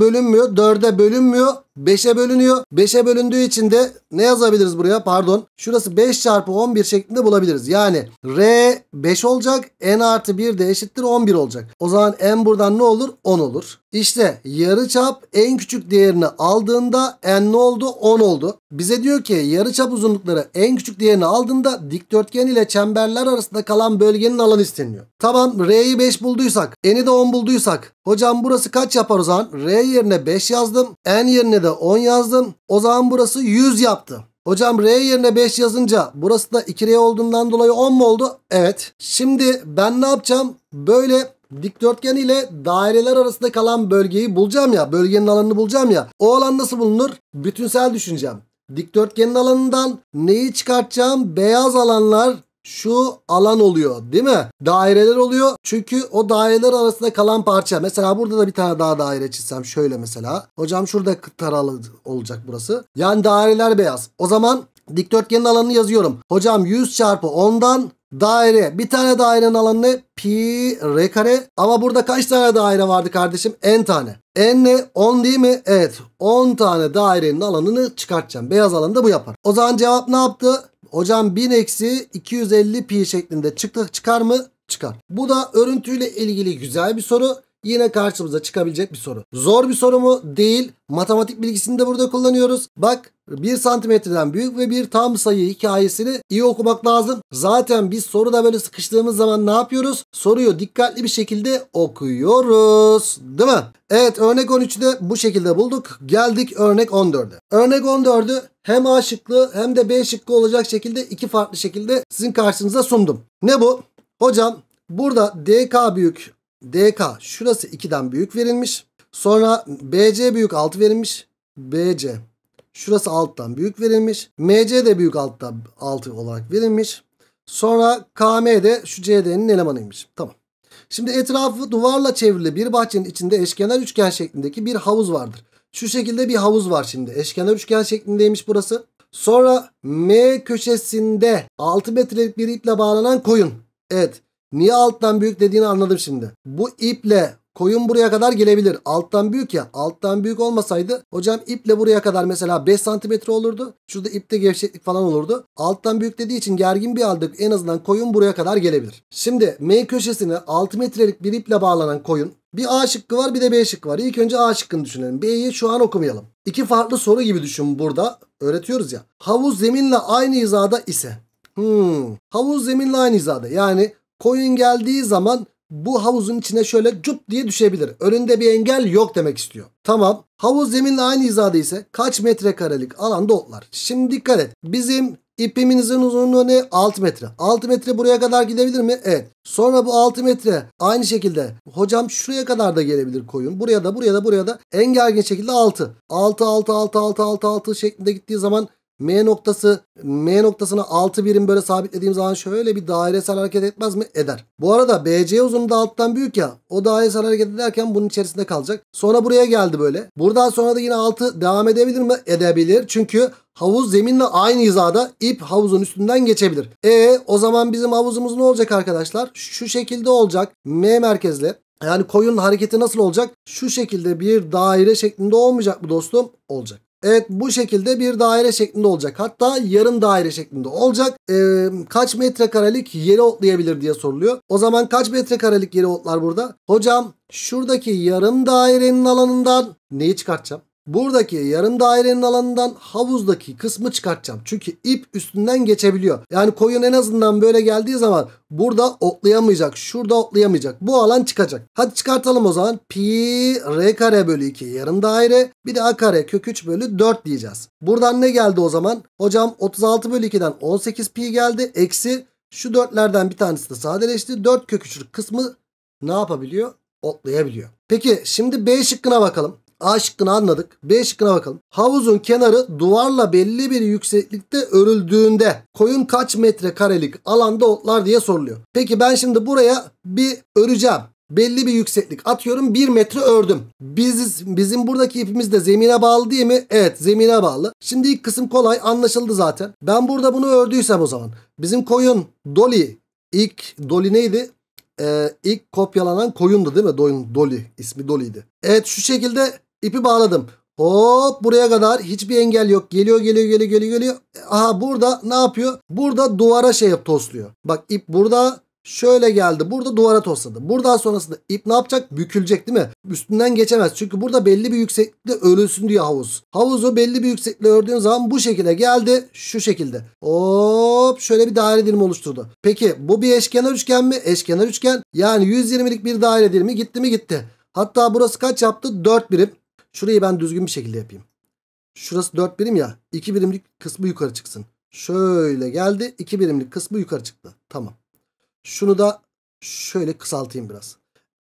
bölünmüyor 4'e bölünmüyor 5'e bölünüyor. 5'e bölündüğü için de ne yazabiliriz buraya pardon. Şurası 5 çarpı 11 şeklinde bulabiliriz. Yani r 5 olacak n artı 1 de eşittir 11 olacak. O zaman n buradan ne olur 10 olur. İşte yarı çap en küçük değerini aldığında n ne oldu 10 oldu. Bize diyor ki yarıçap uzunlukları en küçük değerini aldığında dikdörtgen ile çemberler arasında kalan bölgenin alanı isteniyor. Tamam R'yi 5 bulduysak, N'i de 10 bulduysak. Hocam burası kaç yapar o zaman? R yerine 5 yazdım, N yerine de 10 yazdım. O zaman burası 100 yaptı. Hocam R yerine 5 yazınca burası da 2R olduğundan dolayı 10 mu oldu? Evet. Şimdi ben ne yapacağım? Böyle dikdörtgen ile daireler arasında kalan bölgeyi bulacağım ya. Bölgenin alanını bulacağım ya. O alan nasıl bulunur? Bütünsel düşüneceğim. Dikdörtgenin alanından neyi çıkartacağım? Beyaz alanlar şu alan oluyor değil mi? Daireler oluyor. Çünkü o daireler arasında kalan parça. Mesela burada da bir tane daha daire çizsem şöyle mesela. Hocam şurada taralı olacak burası. Yani daireler beyaz. O zaman dikdörtgenin alanını yazıyorum. Hocam 100 çarpı 10'dan daire. Bir tane dairenin alanı pi r kare. Ama burada kaç tane daire vardı kardeşim? N tane. N ne? 10 değil mi? Evet. 10 tane dairenin alanını çıkartacağım. Beyaz alanda bu yapar. O zaman cevap ne yaptı? Hocam 1000 eksi 250 pi şeklinde çıktı. Çıkar mı? Çıkar. Bu da örüntüyle ilgili güzel bir soru yine karşımıza çıkabilecek bir soru. Zor bir soru mu? Değil. Matematik bilgisini de burada kullanıyoruz. Bak 1 santimetreden büyük ve bir tam sayı hikayesini iyi okumak lazım. Zaten biz soruda böyle sıkıştığımız zaman ne yapıyoruz? Soruyu dikkatli bir şekilde okuyoruz. Değil mi? Evet örnek 13'ü de bu şekilde bulduk. Geldik örnek 14'e. Örnek 14'ü hem A şıklı hem de B şıkkı olacak şekilde iki farklı şekilde sizin karşınıza sundum. Ne bu? Hocam burada DK büyük DK şurası 2'den büyük verilmiş. Sonra BC büyük 6 verilmiş. BC şurası 6'dan büyük verilmiş. MC de büyük 6'da 6 olarak verilmiş. Sonra KM de şu CD'nin elemanıymış. Tamam. Şimdi etrafı duvarla çevrili bir bahçenin içinde eşkenar üçgen şeklindeki bir havuz vardır. Şu şekilde bir havuz var şimdi. Eşkenar üçgen şeklindeymiş burası. Sonra M köşesinde 6 metrelik bir iple bağlanan koyun. Evet Niye alttan büyük dediğini anladım şimdi. Bu iple Koyun buraya kadar gelebilir. Alttan büyük ya. Alttan büyük olmasaydı hocam iple buraya kadar mesela 5 santimetre olurdu. Şurada ipte gevşeklik falan olurdu. Alttan büyük dediği için gergin bir aldık. En azından koyun buraya kadar gelebilir. Şimdi M köşesine 6 metrelik bir iple bağlanan koyun. Bir A şıkkı var bir de B şıkkı var. İlk önce A şıkkını düşünelim. B'yi şu an okumayalım. İki farklı soru gibi düşün burada. Öğretiyoruz ya. Havuz zeminle aynı hizada ise. Hmm. Havuz zeminle aynı hizada. Yani Koyun geldiği zaman bu havuzun içine şöyle cup diye düşebilir. Önünde bir engel yok demek istiyor. Tamam. Havuz zeminle aynı hizada ise kaç metrekarelik alanda otlar. Şimdi dikkat et. Bizim ipimizin uzunluğu ne? 6 metre. 6 metre buraya kadar gidebilir mi? Evet. Sonra bu 6 metre aynı şekilde hocam şuraya kadar da gelebilir koyun. Buraya da buraya da buraya da en gergin şekilde 6. 6 6 6 6 6 6 şeklinde gittiği zaman M noktası M noktasına 6 birim böyle sabitlediğim zaman şöyle bir dairesel hareket etmez mi? Eder. Bu arada BC uzunluğu da alttan büyük ya. O dairesel hareket ederken bunun içerisinde kalacak. Sonra buraya geldi böyle. Buradan sonra da yine 6 devam edebilir mi? Edebilir. Çünkü Havuz zeminle aynı hizada ip havuzun üstünden geçebilir. E o zaman bizim havuzumuz ne olacak arkadaşlar? Şu şekilde olacak. M merkezli. Yani koyunun hareketi nasıl olacak? Şu şekilde bir daire şeklinde olmayacak mı dostum? Olacak. Evet bu şekilde bir daire şeklinde olacak. Hatta yarım daire şeklinde olacak. Ee, kaç metrekarelik yeri otlayabilir diye soruluyor. O zaman kaç metrekarelik yeri otlar burada? Hocam şuradaki yarım dairenin alanından neyi çıkartacağım? Buradaki yarım dairenin alanından havuzdaki kısmı çıkartacağım. Çünkü ip üstünden geçebiliyor. Yani koyun en azından böyle geldiği zaman burada otlayamayacak. Şurada otlayamayacak. Bu alan çıkacak. Hadi çıkartalım o zaman. Pi r kare bölü 2 yarım daire. Bir de a kare kök 3 bölü 4 diyeceğiz. Buradan ne geldi o zaman? Hocam 36 bölü 2'den 18 pi geldi. Eksi şu dörtlerden bir tanesi de sadeleşti. 4 kök 3'lük kısmı ne yapabiliyor? Otlayabiliyor. Peki şimdi B şıkkına bakalım. A şıkkını anladık. B şıkkına bakalım. Havuzun kenarı duvarla belli bir yükseklikte örüldüğünde koyun kaç metrekarelik alanda otlar diye soruluyor. Peki ben şimdi buraya bir öreceğim. Belli bir yükseklik atıyorum 1 metre ördüm. Biz, bizim buradaki ipimiz de zemine bağlı değil mi? Evet zemine bağlı. Şimdi ilk kısım kolay anlaşıldı zaten. Ben burada bunu ördüysem o zaman. Bizim koyun Doli ilk Doli neydi? Ee, ilk kopyalanan koyundu değil mi? Doli ismi Dolly'ydi. Evet şu şekilde İpi bağladım. Hop buraya kadar hiçbir engel yok. Geliyor geliyor geliyor geliyor geliyor. Aha burada ne yapıyor? Burada duvara şey yap tosluyor. Bak ip burada Şöyle geldi. Burada duvara tosladı. Buradan sonrasında ip ne yapacak? Bükülecek değil mi? Üstünden geçemez. Çünkü burada belli bir yükseklikte örülsün diyor havuz. Havuzu belli bir yükseklikte ördüğün zaman bu şekilde geldi. Şu şekilde. Hop şöyle bir daire dilimi oluşturdu. Peki bu bir eşkenar üçgen mi? Eşkenar üçgen. Yani 120'lik bir daire dilimi gitti mi gitti. Hatta burası kaç yaptı? 4 birim. Şurayı ben düzgün bir şekilde yapayım. Şurası 4 birim ya. 2 birimlik kısmı yukarı çıksın. Şöyle geldi. 2 birimlik kısmı yukarı çıktı. Tamam. Şunu da şöyle kısaltayım biraz.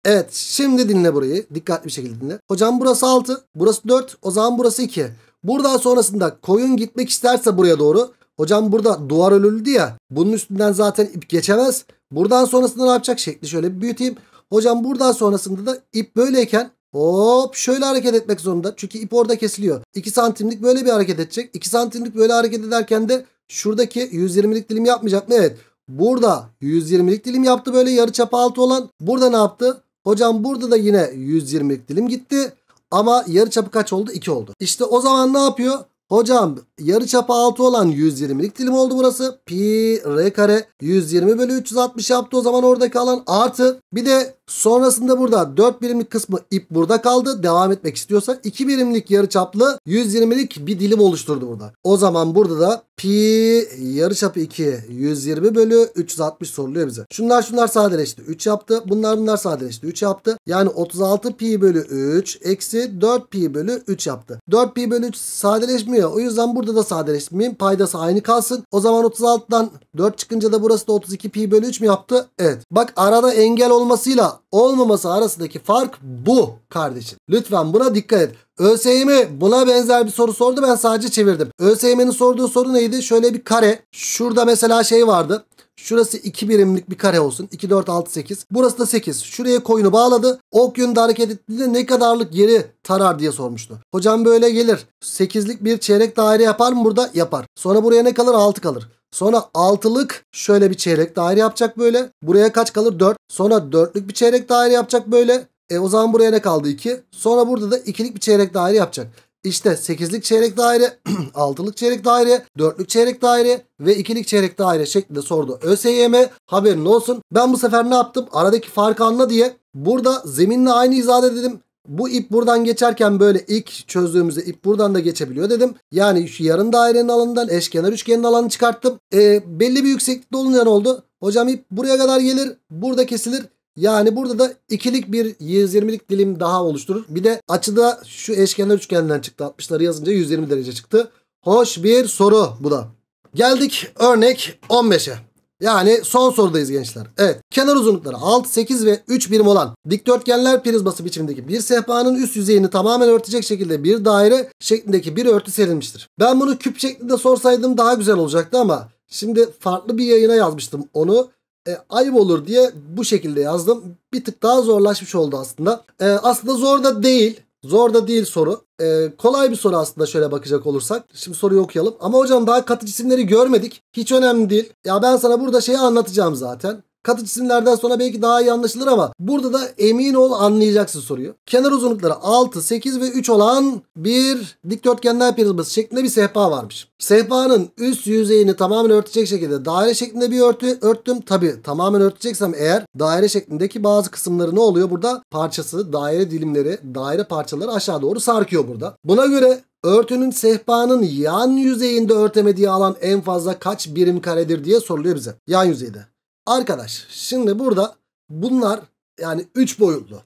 Evet şimdi dinle burayı. Dikkatli bir şekilde dinle. Hocam burası 6. Burası 4. O zaman burası 2. Buradan sonrasında koyun gitmek isterse buraya doğru. Hocam burada duvar ölüldü ya. Bunun üstünden zaten ip geçemez. Buradan sonrasında ne yapacak? Şekli şöyle bir büyüteyim. Hocam buradan sonrasında da ip böyleyken Hop şöyle hareket etmek zorunda. Çünkü ip orada kesiliyor. 2 santimlik böyle bir hareket edecek. 2 santimlik böyle hareket ederken de şuradaki 120'lik dilim yapmayacak mı? Evet. Burada 120'lik dilim yaptı böyle yarı çapı altı olan. Burada ne yaptı? Hocam burada da yine 120'lik dilim gitti. Ama yarı çapı kaç oldu? 2 oldu. İşte o zaman ne yapıyor? Hocam yarı çapı altı olan 120'lik dilim oldu burası. Pi r kare 120 bölü 360 yaptı o zaman oradaki alan artı. Bir de Sonrasında burada 4 birimlik kısmı ip burada kaldı. Devam etmek istiyorsa 2 birimlik yarıçaplı 120'lik bir dilim oluşturdu burada. O zaman burada da pi yarıçapı 2 120 bölü 360 soruluyor bize. Şunlar şunlar sadeleşti 3 yaptı. Bunlar bunlar sadeleşti 3 yaptı. Yani 36 pi bölü 3 eksi 4 pi bölü 3 yaptı. 4 pi bölü 3 sadeleşmiyor. O yüzden burada da sadeleşmeyeyim. Paydası aynı kalsın. O zaman 36'dan 4 çıkınca da burası da 32 pi bölü 3 mü yaptı? Evet. Bak arada engel olmasıyla olmaması arasındaki fark bu kardeşim. Lütfen buna dikkat et. ÖSYM buna benzer bir soru sordu ben sadece çevirdim. ÖSYM'nin sorduğu soru neydi? Şöyle bir kare. Şurada mesela şey vardı. Şurası 2 birimlik bir kare olsun. 2, 4, 6, 8. Burası da 8. Şuraya koyunu bağladı. Ok yönünde hareket ettiğinde ne kadarlık yeri tarar diye sormuştu. Hocam böyle gelir. 8'lik bir çeyrek daire yapar mı burada? Yapar. Sonra buraya ne kalır? 6 kalır. Sonra altılık şöyle bir çeyrek daire yapacak böyle. Buraya kaç kalır? 4. Sonra dörtlük bir çeyrek daire yapacak böyle. E o zaman buraya ne kaldı? 2. Sonra burada da ikilik bir çeyrek daire yapacak. İşte 8'lik çeyrek daire, 6'lık çeyrek daire, 4'lük çeyrek daire ve 2'lik çeyrek daire şeklinde sordu ÖSYM. Haberin olsun. Ben bu sefer ne yaptım? Aradaki farkı anla diye. Burada zeminle aynı izade dedim. Bu ip buradan geçerken böyle ilk çözdüğümüzde ip buradan da geçebiliyor dedim. Yani şu yarım dairenin alanından eşkenar üçgenin alanını çıkarttım. E, belli bir yükseklikte olunca ne oldu? Hocam ip buraya kadar gelir. Burada kesilir. Yani burada da ikilik bir 120'lik dilim daha oluşturur. Bir de açıda şu eşkenar üçgenden çıktı. 60'ları yazınca 120 derece çıktı. Hoş bir soru bu da. Geldik örnek 15'e. Yani son sorudayız gençler. Evet. Kenar uzunlukları 6, 8 ve 3 birim olan dikdörtgenler prizması biçimindeki bir sehpanın üst yüzeyini tamamen örtecek şekilde bir daire şeklindeki bir örtü serilmiştir. Ben bunu küp şeklinde sorsaydım daha güzel olacaktı ama şimdi farklı bir yayına yazmıştım onu e, ayıp olur diye bu şekilde yazdım. Bir tık daha zorlaşmış oldu aslında. E, aslında zor da değil. Zor da değil soru. Ee, kolay bir soru aslında şöyle bakacak olursak. Şimdi soruyu okuyalım. Ama hocam daha katı cisimleri görmedik. Hiç önemli değil. Ya ben sana burada şeyi anlatacağım zaten. Katı cisimlerden sonra belki daha iyi anlaşılır ama burada da emin ol anlayacaksın soruyu. Kenar uzunlukları 6, 8 ve 3 olan bir dikdörtgenler prizması şeklinde bir sehpa varmış. Sehpanın üst yüzeyini tamamen örtecek şekilde daire şeklinde bir örtü örttüm. Tabi tamamen örteceksem eğer daire şeklindeki bazı kısımları ne oluyor burada? Parçası, daire dilimleri, daire parçaları aşağı doğru sarkıyor burada. Buna göre örtünün sehpanın yan yüzeyinde örtemediği alan en fazla kaç birim karedir diye soruluyor bize. Yan yüzeyde. Arkadaş şimdi burada bunlar yani 3 boyutlu.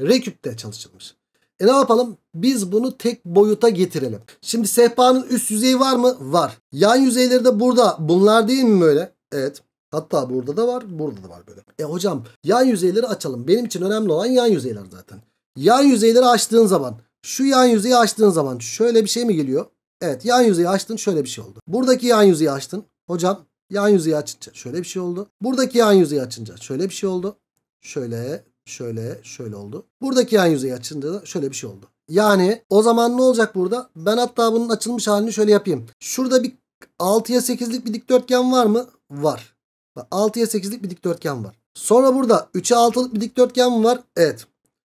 Reküpte çalışılmış. E ne yapalım? Biz bunu tek boyuta getirelim. Şimdi sehpanın üst yüzeyi var mı? Var. Yan yüzeyleri de burada. Bunlar değil mi böyle? Evet. Hatta burada da var. Burada da var böyle. E hocam yan yüzeyleri açalım. Benim için önemli olan yan yüzeyler zaten. Yan yüzeyleri açtığın zaman. Şu yan yüzeyi açtığın zaman şöyle bir şey mi geliyor? Evet yan yüzeyi açtın şöyle bir şey oldu. Buradaki yan yüzeyi açtın. Hocam Yan yüzeyi açınca şöyle bir şey oldu. Buradaki yan yüzeyi açınca şöyle bir şey oldu. Şöyle, şöyle, şöyle oldu. Buradaki yan yüzeyi açınca da şöyle bir şey oldu. Yani o zaman ne olacak burada? Ben hatta bunun açılmış halini şöyle yapayım. Şurada bir 6'ya 8'lik bir dikdörtgen var mı? Var. 6'ya 8'lik bir dikdörtgen var. Sonra burada 3'e 6'lık bir dikdörtgen mi var. Evet.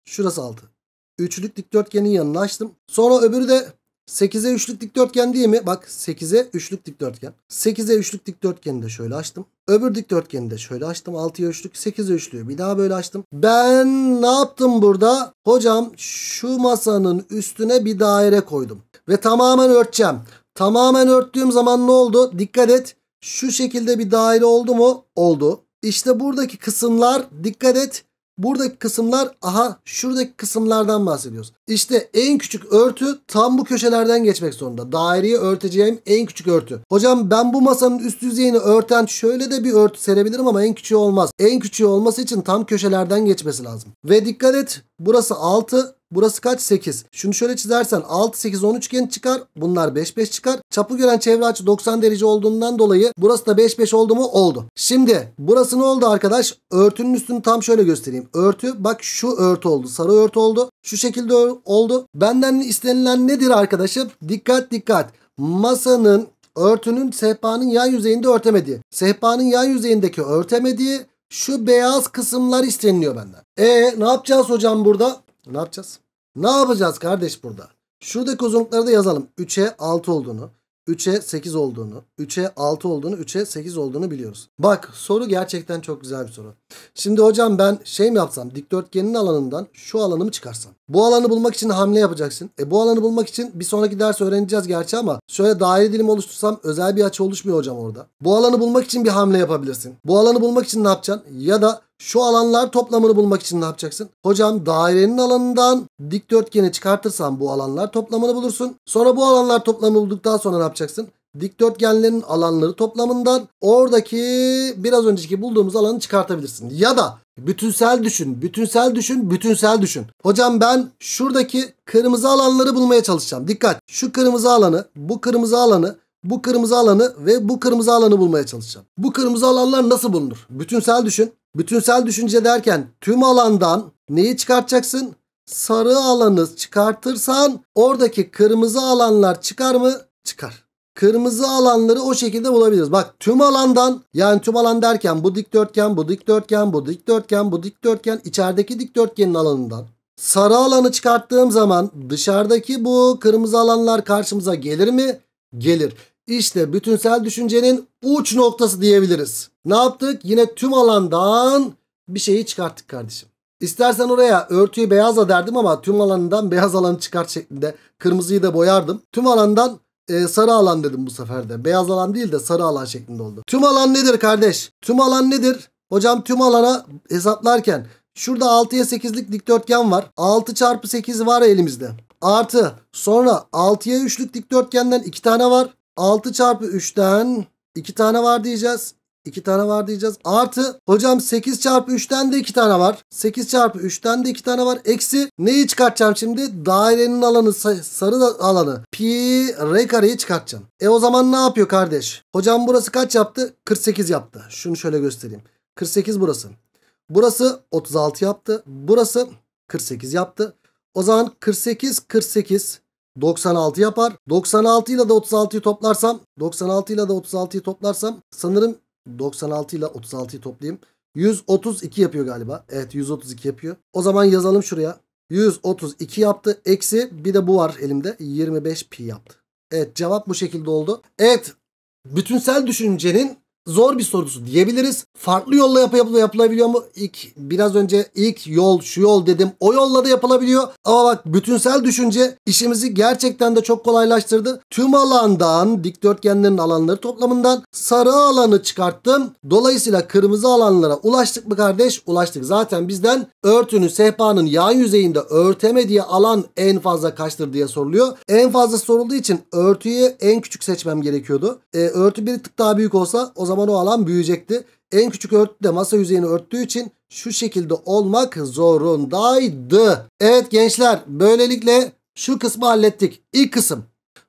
Şurası 6. Üçlük dikdörtgenin yanına açtım. Sonra öbürü de 8'e üçlük dikdörtgen değil mi? Bak 8'e üçlük dikdörtgen. 8'e üçlük dikdörtgeni de şöyle açtım. Öbür dikdörtgeni de şöyle açtım. 6'ya üçlük 8'e üçlüğü bir daha böyle açtım. Ben ne yaptım burada? Hocam şu masanın üstüne bir daire koydum. Ve tamamen örteceğim. Tamamen örttüğüm zaman ne oldu? Dikkat et. Şu şekilde bir daire oldu mu? Oldu. İşte buradaki kısımlar dikkat et Buradaki kısımlar aha şuradaki kısımlardan bahsediyoruz. İşte en küçük örtü tam bu köşelerden geçmek zorunda. Daireyi örteceğim en küçük örtü. Hocam ben bu masanın üst yüzeyini örten şöyle de bir örtü serebilirim ama en küçüğü olmaz. En küçüğü olması için tam köşelerden geçmesi lazım. Ve dikkat et burası 6 Burası kaç? 8. Şunu şöyle çizersen 6, 8, 10 üçgen çıkar. Bunlar 5, 5 çıkar. Çapı gören çevre açı 90 derece olduğundan dolayı burası da 5, 5 oldu mu? Oldu. Şimdi burası ne oldu arkadaş? Örtünün üstünü tam şöyle göstereyim. Örtü bak şu örtü oldu. Sarı örtü oldu. Şu şekilde oldu. Benden istenilen nedir arkadaşım? Dikkat dikkat. Masanın örtünün sehpanın yan yüzeyinde örtemediği. Sehpanın yan yüzeyindeki örtemediği şu beyaz kısımlar isteniliyor benden. E ne yapacağız hocam burada? Ne yapacağız? Ne yapacağız kardeş burada? Şuradaki uzunlukları da yazalım. 3'e 6 olduğunu, 3'e 8 olduğunu, 3'e 6 olduğunu, 3'e 8 olduğunu biliyoruz. Bak soru gerçekten çok güzel bir soru. Şimdi hocam ben şey mi yapsam? Dikdörtgenin alanından şu alanımı çıkarsam. Bu alanı bulmak için hamle yapacaksın. E bu alanı bulmak için bir sonraki ders öğreneceğiz gerçi ama şöyle daire dilimi oluştursam özel bir açı oluşmuyor hocam orada. Bu alanı bulmak için bir hamle yapabilirsin. Bu alanı bulmak için ne yapacaksın? Ya da şu alanlar toplamını bulmak için ne yapacaksın? Hocam dairenin alanından dikdörtgeni çıkartırsan bu alanlar toplamını bulursun. Sonra bu alanlar toplamını bulduktan sonra ne yapacaksın? Dikdörtgenlerin alanları toplamından oradaki biraz önceki bulduğumuz alanı çıkartabilirsin. Ya da bütünsel düşün, bütünsel düşün, bütünsel düşün. Hocam ben şuradaki kırmızı alanları bulmaya çalışacağım. Dikkat şu kırmızı alanı, bu kırmızı alanı bu kırmızı alanı ve bu kırmızı alanı bulmaya çalışacağım. Bu kırmızı alanlar nasıl bulunur? Bütünsel düşün. Bütünsel düşünce derken tüm alandan neyi çıkartacaksın? Sarı alanı çıkartırsan oradaki kırmızı alanlar çıkar mı? Çıkar. Kırmızı alanları o şekilde bulabiliriz. Bak tüm alandan yani tüm alan derken bu dikdörtgen, bu dikdörtgen, bu dikdörtgen, bu dikdörtgen içerideki dikdörtgenin alanından. Sarı alanı çıkarttığım zaman dışarıdaki bu kırmızı alanlar karşımıza gelir mi? Gelir. İşte bütünsel düşüncenin uç noktası diyebiliriz. Ne yaptık? Yine tüm alandan bir şeyi çıkarttık kardeşim. İstersen oraya örtüyü beyazla derdim ama tüm alanından beyaz alanı çıkart şeklinde. Kırmızıyı da boyardım. Tüm alandan e, sarı alan dedim bu sefer de. Beyaz alan değil de sarı alan şeklinde oldu. Tüm alan nedir kardeş? Tüm alan nedir? Hocam tüm alana hesaplarken şurada 6'ya 8'lik dikdörtgen var. 6 çarpı 8 var elimizde. Artı sonra 6'ya 3'lük dikdörtgenden 2 tane var. 6 çarpı 3'ten 2 tane var diyeceğiz. 2 tane var diyeceğiz. Artı hocam 8 çarpı 3'ten de 2 tane var. 8 çarpı 3'ten de 2 tane var. Eksi neyi çıkartacağım şimdi? Dairenin alanı sarı alanı. Pi r kareyi çıkartacağım. E o zaman ne yapıyor kardeş? Hocam burası kaç yaptı? 48 yaptı. Şunu şöyle göstereyim. 48 burası. Burası 36 yaptı. Burası 48 yaptı. O zaman 48 48 96 yapar. 96 ile de 36'yı toplarsam 96 ile de 36'yı toplarsam sanırım 96 ile 36'yı toplayayım. 132 yapıyor galiba. Evet 132 yapıyor. O zaman yazalım şuraya. 132 yaptı. Eksi bir de bu var elimde. 25 pi yaptı. Evet cevap bu şekilde oldu. Evet bütünsel düşüncenin zor bir sorusu diyebiliriz. Farklı yolla yap yap yapılabiliyor mu? İlk biraz önce ilk yol şu yol dedim. O yolla da yapılabiliyor. Ama bak bütünsel düşünce işimizi gerçekten de çok kolaylaştırdı. Tüm alandan dikdörtgenlerin alanları toplamından sarı alanı çıkarttım. Dolayısıyla kırmızı alanlara ulaştık mı kardeş? Ulaştık. Zaten bizden örtünün sehpanın yan yüzeyinde örtemediği alan en fazla kaçtır diye soruluyor. En fazla sorulduğu için örtüyü en küçük seçmem gerekiyordu. E, örtü bir tık daha büyük olsa o zaman zaman o alan büyüyecekti. En küçük örtü de masa yüzeyini örttüğü için şu şekilde olmak zorundaydı. Evet gençler böylelikle şu kısmı hallettik. İlk kısım.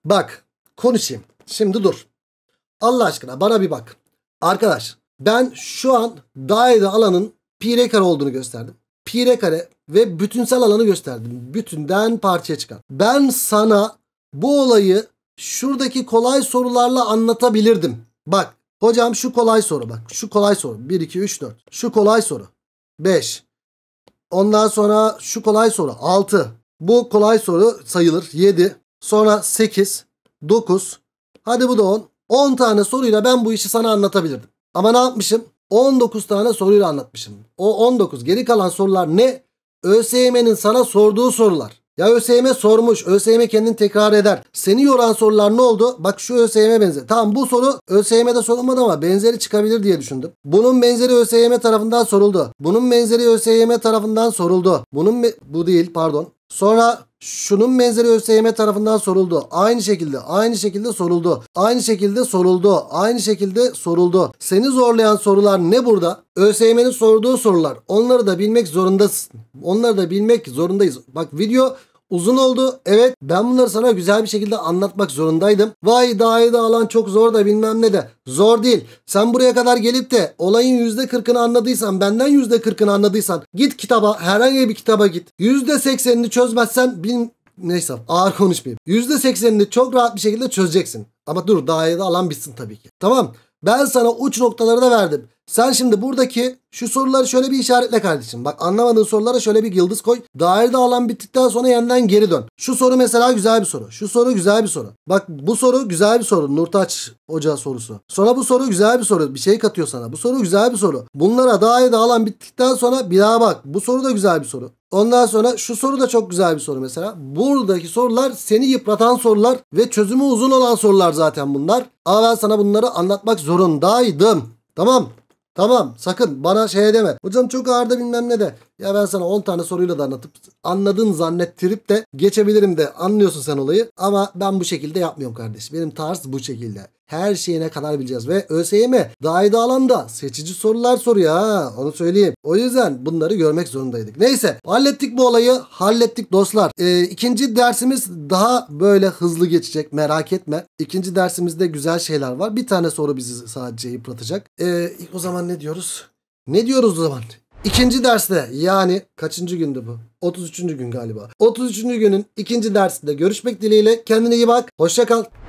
Bak konuşayım. Şimdi dur. Allah aşkına bana bir bak. Arkadaş ben şu an daire alanın pi r kare olduğunu gösterdim. Pi r kare ve bütünsel alanı gösterdim. Bütünden parçaya çıkan. Ben sana bu olayı şuradaki kolay sorularla anlatabilirdim. Bak Hocam şu kolay soru bak. Şu kolay soru. 1, 2, 3, 4. Şu kolay soru. 5. Ondan sonra şu kolay soru. 6. Bu kolay soru sayılır. 7. Sonra 8. 9. Hadi bu da 10. 10 tane soruyla ben bu işi sana anlatabilirdim. Ama ne yapmışım? 19 tane soruyla anlatmışım. O 19 geri kalan sorular ne? ÖSYM'nin sana sorduğu sorular. Ya ÖSYM sormuş. ÖSYM kendini tekrar eder. Seni yoran sorular ne oldu? Bak şu ÖSYM'e benzer. Tamam bu soru ÖSYM'de sorulmadı ama benzeri çıkabilir diye düşündüm. Bunun benzeri ÖSYM tarafından soruldu. Bunun benzeri ÖSYM tarafından soruldu. Bunun bu değil pardon. Sonra Şunun benzeri ÖSYM tarafından soruldu. Aynı şekilde, aynı şekilde soruldu. Aynı şekilde soruldu. Aynı şekilde soruldu. Seni zorlayan sorular ne burada? ÖSYM'nin sorduğu sorular. Onları da bilmek zorundasın. Onları da bilmek zorundayız. Bak video Uzun oldu. Evet ben bunları sana güzel bir şekilde anlatmak zorundaydım. Vay dahi da alan çok zor da bilmem ne de. Zor değil. Sen buraya kadar gelip de olayın %40'ını anladıysan benden %40'ını anladıysan git kitaba herhangi bir kitaba git. %80'ini çözmezsen bin, neyse ağır konuşmayayım. %80'ini çok rahat bir şekilde çözeceksin. Ama dur daha iyi de alan bitsin tabii ki. Tamam ben sana uç noktaları da verdim. Sen şimdi buradaki şu soruları şöyle bir işaretle kardeşim. Bak anlamadığın sorulara şöyle bir yıldız koy. Dairede alan bittikten sonra yeniden geri dön. Şu soru mesela güzel bir soru. Şu soru güzel bir soru. Bak bu soru güzel bir soru. Nurtaç Hoca sorusu. Sonra bu soru güzel bir soru. Bir şey katıyor sana. Bu soru güzel bir soru. Bunlara dairede alan bittikten sonra bir daha bak. Bu soru da güzel bir soru. Ondan sonra şu soru da çok güzel bir soru mesela. Buradaki sorular seni yıpratan sorular ve çözümü uzun olan sorular zaten bunlar. Ama ben sana bunları anlatmak zorundaydım. Tamam. Tamam sakın bana şey deme. Hocam çok ağır bilmem ne de. Ya ben sana 10 tane soruyla da anlatıp anladığın zannettirip de geçebilirim de anlıyorsun sen olayı. Ama ben bu şekilde yapmıyorum kardeşim. Benim tarz bu şekilde. Her şeyine kadar bileceğiz ve ÖSYM daide alanda seçici sorular soruyor ha onu söyleyeyim. O yüzden bunları görmek zorundaydık. Neyse hallettik bu olayı hallettik dostlar. Ee, ikinci dersimiz daha böyle hızlı geçecek merak etme. İkinci dersimizde güzel şeyler var. Bir tane soru bizi sadece yıpratacak. Ee, o zaman ne diyoruz? Ne diyoruz o zaman? İkinci derste yani kaçıncı gündü bu? 33. gün galiba. 33. günün ikinci dersinde görüşmek dileğiyle. Kendine iyi bak. Hoşça kal.